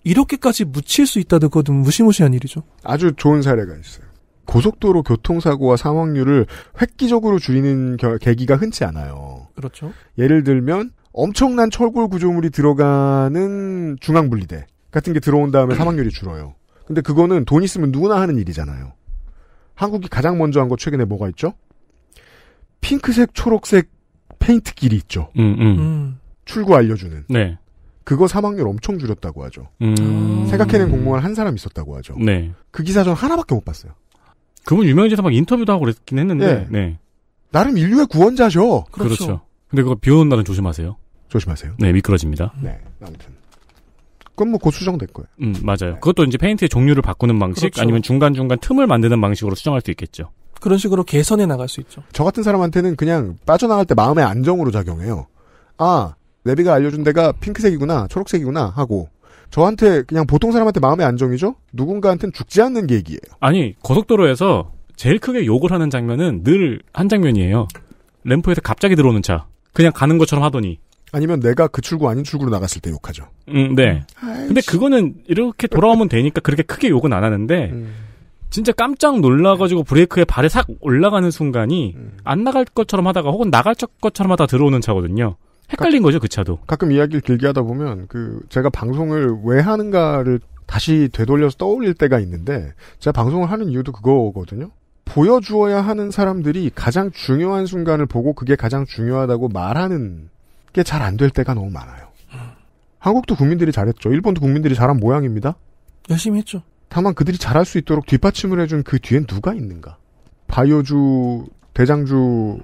Speaker 2: 이렇게까지 묻힐 수 있다는 것은 무시무시한 일이죠.
Speaker 1: 아주 좋은 사례가 있어요. 고속도로 교통사고와 사망률을 획기적으로 줄이는 계기가 흔치 않아요. 그렇죠. 예를 들면 엄청난 철골 구조물이 들어가는 중앙분리대 같은 게 들어온 다음에 사망률이 줄어요. 근데 그거는 돈 있으면 누구나 하는 일이잖아요. 한국이 가장 먼저 한 거 최근에 뭐가 있죠? 핑크색, 초록색 페인트길이 있죠.
Speaker 3: 음, 음. 음.
Speaker 1: 출구 알려주는. 네. 그거 사망률 엄청 줄였다고 하죠.
Speaker 3: 음. 생각해낸
Speaker 1: 공무원 한 사람 있었다고 하죠. 네. 그 기사 전 하나밖에 못 봤어요. 그분 유명해져서 막
Speaker 3: 인터뷰도 하고 그랬긴 했는데. 네. 네. 나름 인류의
Speaker 1: 구원자죠. 그렇죠. 그렇죠.
Speaker 3: 근데 그거 비 오는 날은 조심하세요. 조심하세요. 네, 미끄러집니다.
Speaker 1: 네, 아무튼. 그건뭐곧 수정될 거예요.
Speaker 3: 음, 맞아요. 네. 그것도 이제 페인트의 종류를 바꾸는 방식 그렇죠. 아니면 중간중간 틈을 만드는 방식으로 수정할 수 있겠죠.
Speaker 1: 그런 식으로 개선해 나갈 수 있죠. 저 같은 사람한테는 그냥 빠져나갈 때 마음의 안정으로 작용해요. 아, 내비가 알려준 데가 핑크색이구나, 초록색이구나 하고 저한테 그냥 보통 사람한테 마음의 안정이죠. 누군가한테는 죽지 않는 계기예요.
Speaker 3: 아니 고속도로에서 제일 크게 욕을 하는 장면은 늘 한 장면이에요. 램프에서 갑자기 들어오는 차. 그냥 가는 것처럼 하더니
Speaker 1: 아니면 내가 그 출구 아닌 출구로 나갔을 때 욕하죠.
Speaker 3: 음, 네. 아이씨. 근데 그거는 이렇게 돌아오면 되니까 그렇게 크게 욕은 안 하는데 음. 진짜 깜짝 놀라가지고 브레이크에 발에 싹 올라가는 순간이 음. 안 나갈 것처럼 하다가 혹은 나갈 것처럼 하다 가 들어오는 차거든요. 헷갈린 가, 거죠 그 차도.
Speaker 1: 가끔 이야기를 길게 하다 보면 그 제가 방송을 왜 하는가를 다시 되돌려서 떠올릴 때가 있는데 제가 방송을 하는 이유도 그거거든요. 보여주어야 하는 사람들이 가장 중요한 순간을 보고 그게 가장 중요하다고 말하는 그게잘안될 때가 너무 많아요. 음. 한국도 국민들이 잘했죠. 일본도 국민들이 잘한 모양입니다. 열심히 했죠. 다만 그들이 잘할 수 있도록 뒷받침을 해준 그 뒤엔 누가 있는가? 바이오주 대장주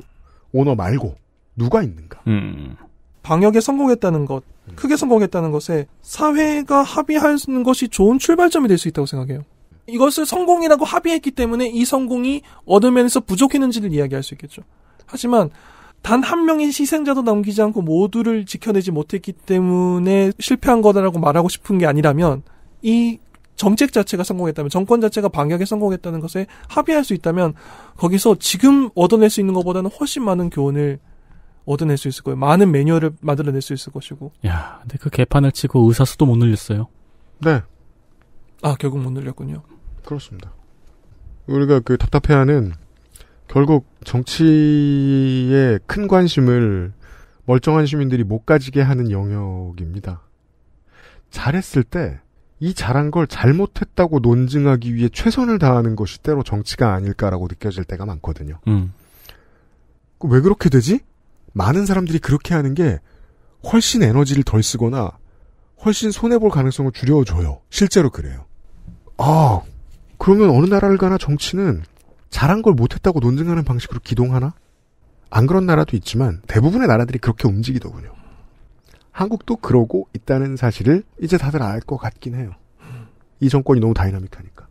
Speaker 2: 오너 말고 누가 있는가? 음. 방역에 성공했다는 것, 음. 크게 성공했다는 것에 사회가 합의하는 것이 좋은 출발점이 될 수 있다고 생각해요. 이것을 성공이라고 합의했기 때문에 이 성공이 어느 면에서 부족했는지를 이야기할 수 있겠죠. 하지만 단한 명의 희생자도 남기지 않고 모두를 지켜내지 못했기 때문에 실패한 거다라고 말하고 싶은 게 아니라면 이 정책 자체가 성공했다면 정권 자체가 방역에 성공했다는 것에 합의할 수 있다면 거기서 지금 얻어낼 수 있는 것보다는 훨씬 많은 교훈을 얻어낼 수 있을 거예요. 많은 매뉴얼을 만들어낼 수 있을 것이고.
Speaker 3: 야, 근데 그
Speaker 1: 개판을 치고 의사수도 못 늘렸어요.
Speaker 2: 네. 아, 결국 못 늘렸군요. 그렇습니다.
Speaker 1: 우리가 그 답답해하는 결국 정치에 큰 관심을 멀쩡한 시민들이 못 가지게 하는 영역입니다. 잘했을 때 이 잘한 걸 잘못했다고 논증하기 위해 최선을 다하는 것이 때로 정치가 아닐까라고 느껴질 때가 많거든요. 음. 그 왜 그렇게 되지? 많은 사람들이 그렇게 하는 게 훨씬 에너지를 덜 쓰거나 훨씬 손해볼 가능성을 줄여줘요. 실제로 그래요. 아, 그러면 어느 나라를 가나 정치는 잘한 걸 못했다고 논증하는 방식으로 기동하나? 안 그런 나라도 있지만 대부분의 나라들이 그렇게 움직이더군요. 한국도 그러고 있다는 사실을 이제 다들 알 것 같긴 해요. 이 정권이 너무 다이나믹하니까.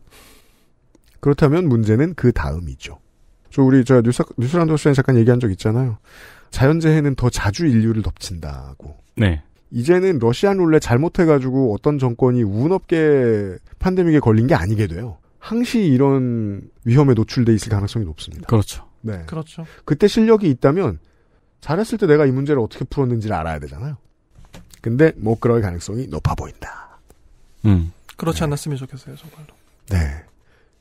Speaker 1: 그렇다면 문제는 그 다음이죠. 저 우리 저 뉴스 뉴스란도씨간 잠깐 얘기한 적 있잖아요. 자연재해는 더 자주 인류를 덮친다고. 네. 이제는 러시안 룰렛 잘못해가지고 어떤 정권이 운 없게 판데믹에 걸린 게 아니게 돼요. 항시 이런 위험에 노출돼 있을 가능성이 높습니다. 그렇죠.
Speaker 2: 네. 그렇죠.
Speaker 1: 그때 실력이 있다면 잘했을 때 내가 이 문제를 어떻게 풀었는지를 알아야 되잖아요. 근데 뭐 그럴 가능성이 높아 보인다. 음.
Speaker 2: 그렇지 네. 않았으면 좋겠어요, 정말로.
Speaker 1: 네.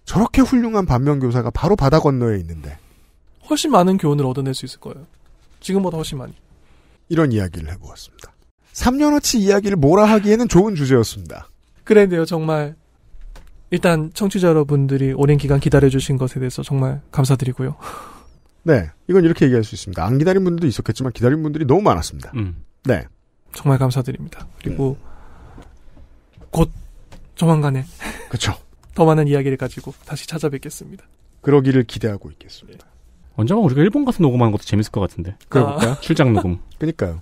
Speaker 1: 저렇게 훌륭한 반면 교사가 바로 바다 건너에 있는데 훨씬 많은 교훈을 얻어낼 수 있을
Speaker 2: 거예요. 지금보다 훨씬 많이.
Speaker 1: 이런 이야기를 해보았습니다. 3년어치 이야기를 몰아 하기에는 좋은 주제였습니다.
Speaker 2: 그런데요, 정말 일단 청취자 여러분들이 오랜 기간 기다려주신 것에 대해서 정말 감사드리고요. <laughs>
Speaker 1: 네, 이건 이렇게 얘기할 수 있습니다. 안 기다린 분들도 있었겠지만 기다린 분들이 너무 많았습니다. 음. 네,
Speaker 2: 정말 감사드립니다. 그리고 음. 곧 조만간에 <laughs> 그렇죠. 더 많은 이야기를 가지고 다시 찾아뵙겠습니다.
Speaker 1: 그러기를 기대하고 있겠습니다. 네. 언젠가 우리가 일본 가서 녹음하는 것도 재밌을 것 같은데. 아. 그럴까요? 아. <laughs> 출장 녹음. 그니까요. 러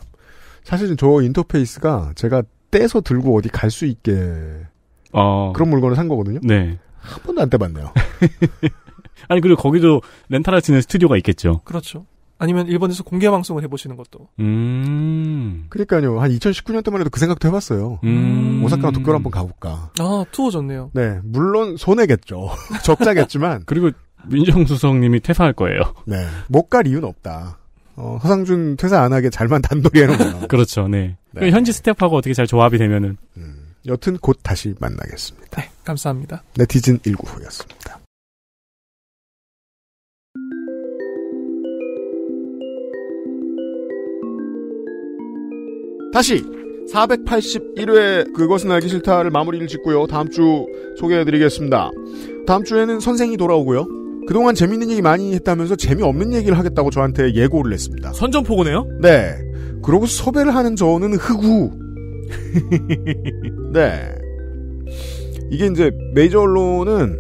Speaker 1: 사실은 저 인터페이스가 제가 떼서 들고 어디 갈 수 있게 어. 그런 물건을 산 거거든요. 네. 한 번도 안 떼봤네요. <laughs> 아니 그리고 거기도 렌탈할 수 있는 스튜디오가 있겠죠.
Speaker 2: 그렇죠. 아니면 일본에서 공개 방송을 해보시는 것도.
Speaker 1: 음. 그러니까요. 한 2019년 때만 해도 그 생각도 해봤어요. 음. 오사카 도쿄를 한번 가볼까.
Speaker 2: 아 투어 좋네요.
Speaker 1: 네, 물론 손해겠죠. <laughs> 적자겠지만. <laughs> 그리고 민정수석님이 퇴사할 거예요. 네, 못 갈 이유는 없다. 어, 허상준 퇴사 안 하게 잘만 단독이 해놓은 거야. 그렇죠, 네. 네.
Speaker 3: 현지 스태하고 어떻게 잘
Speaker 1: 조합이 되면은. 음. 여튼 곧 다시 만나겠습니다.
Speaker 2: 네, 감사합니다.
Speaker 1: 네티즌 1구였습니다. 9 다시 481회 그것은 알기 싫다를 마무리를 짓고요. 다음 주 소개해드리겠습니다. 다음 주에는 선생이 돌아오고요. 그동안 재밌는 얘기 많이 했다면서 재미없는 얘기를 하겠다고 저한테 예고를 했습니다. 선전포고네요? 네. 그러고 섭외를 하는 저는 흑우. 네. 이게 이제 메이저 언론은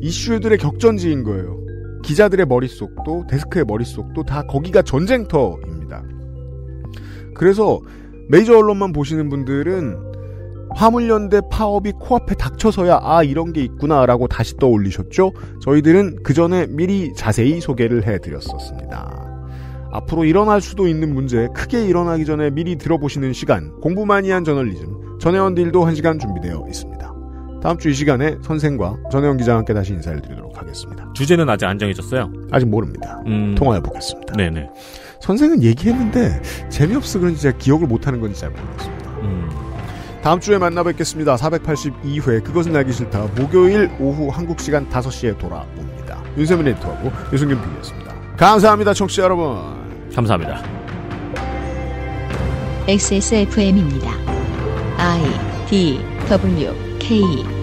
Speaker 1: 이슈들의 격전지인 거예요. 기자들의 머릿속도 데스크의 머릿속도 다 거기가 전쟁터입니다. 그래서 메이저 언론만 보시는 분들은 화물연대 파업이 코앞에 닥쳐서야 아 이런 게 있구나라고 다시 떠올리셨죠? 저희들은 그 전에 미리 자세히 소개를 해드렸었습니다. 앞으로 일어날 수도 있는 문제 크게 일어나기 전에 미리 들어보시는 시간 공부 많이 한 저널리즘 전혜원 딜도 1시간 준비되어 있습니다. 다음 주 이 시간에 선생과 전혜원 기자와 함께 다시 인사를 드리도록 하겠습니다.
Speaker 3: 주제는 아직 안 정해졌어요?
Speaker 1: 아직 모릅니다. 음... 통화해 보겠습니다. 네네. 선생은 얘기했는데 재미없어 그런지 제가 기억을 못하는 건지 잘 모르겠습니다. 음... 다음 주에 만나 뵙겠습니다. 482회 그것은 알기 싫다. 목요일 오후 한국 시간 5시에 돌아옵니다. 윤세민 에디터하고 유승균 PD였습니다. 감사합니다, 청취자 여러분. 감사합니다.
Speaker 2: XSFM입니다. I D W K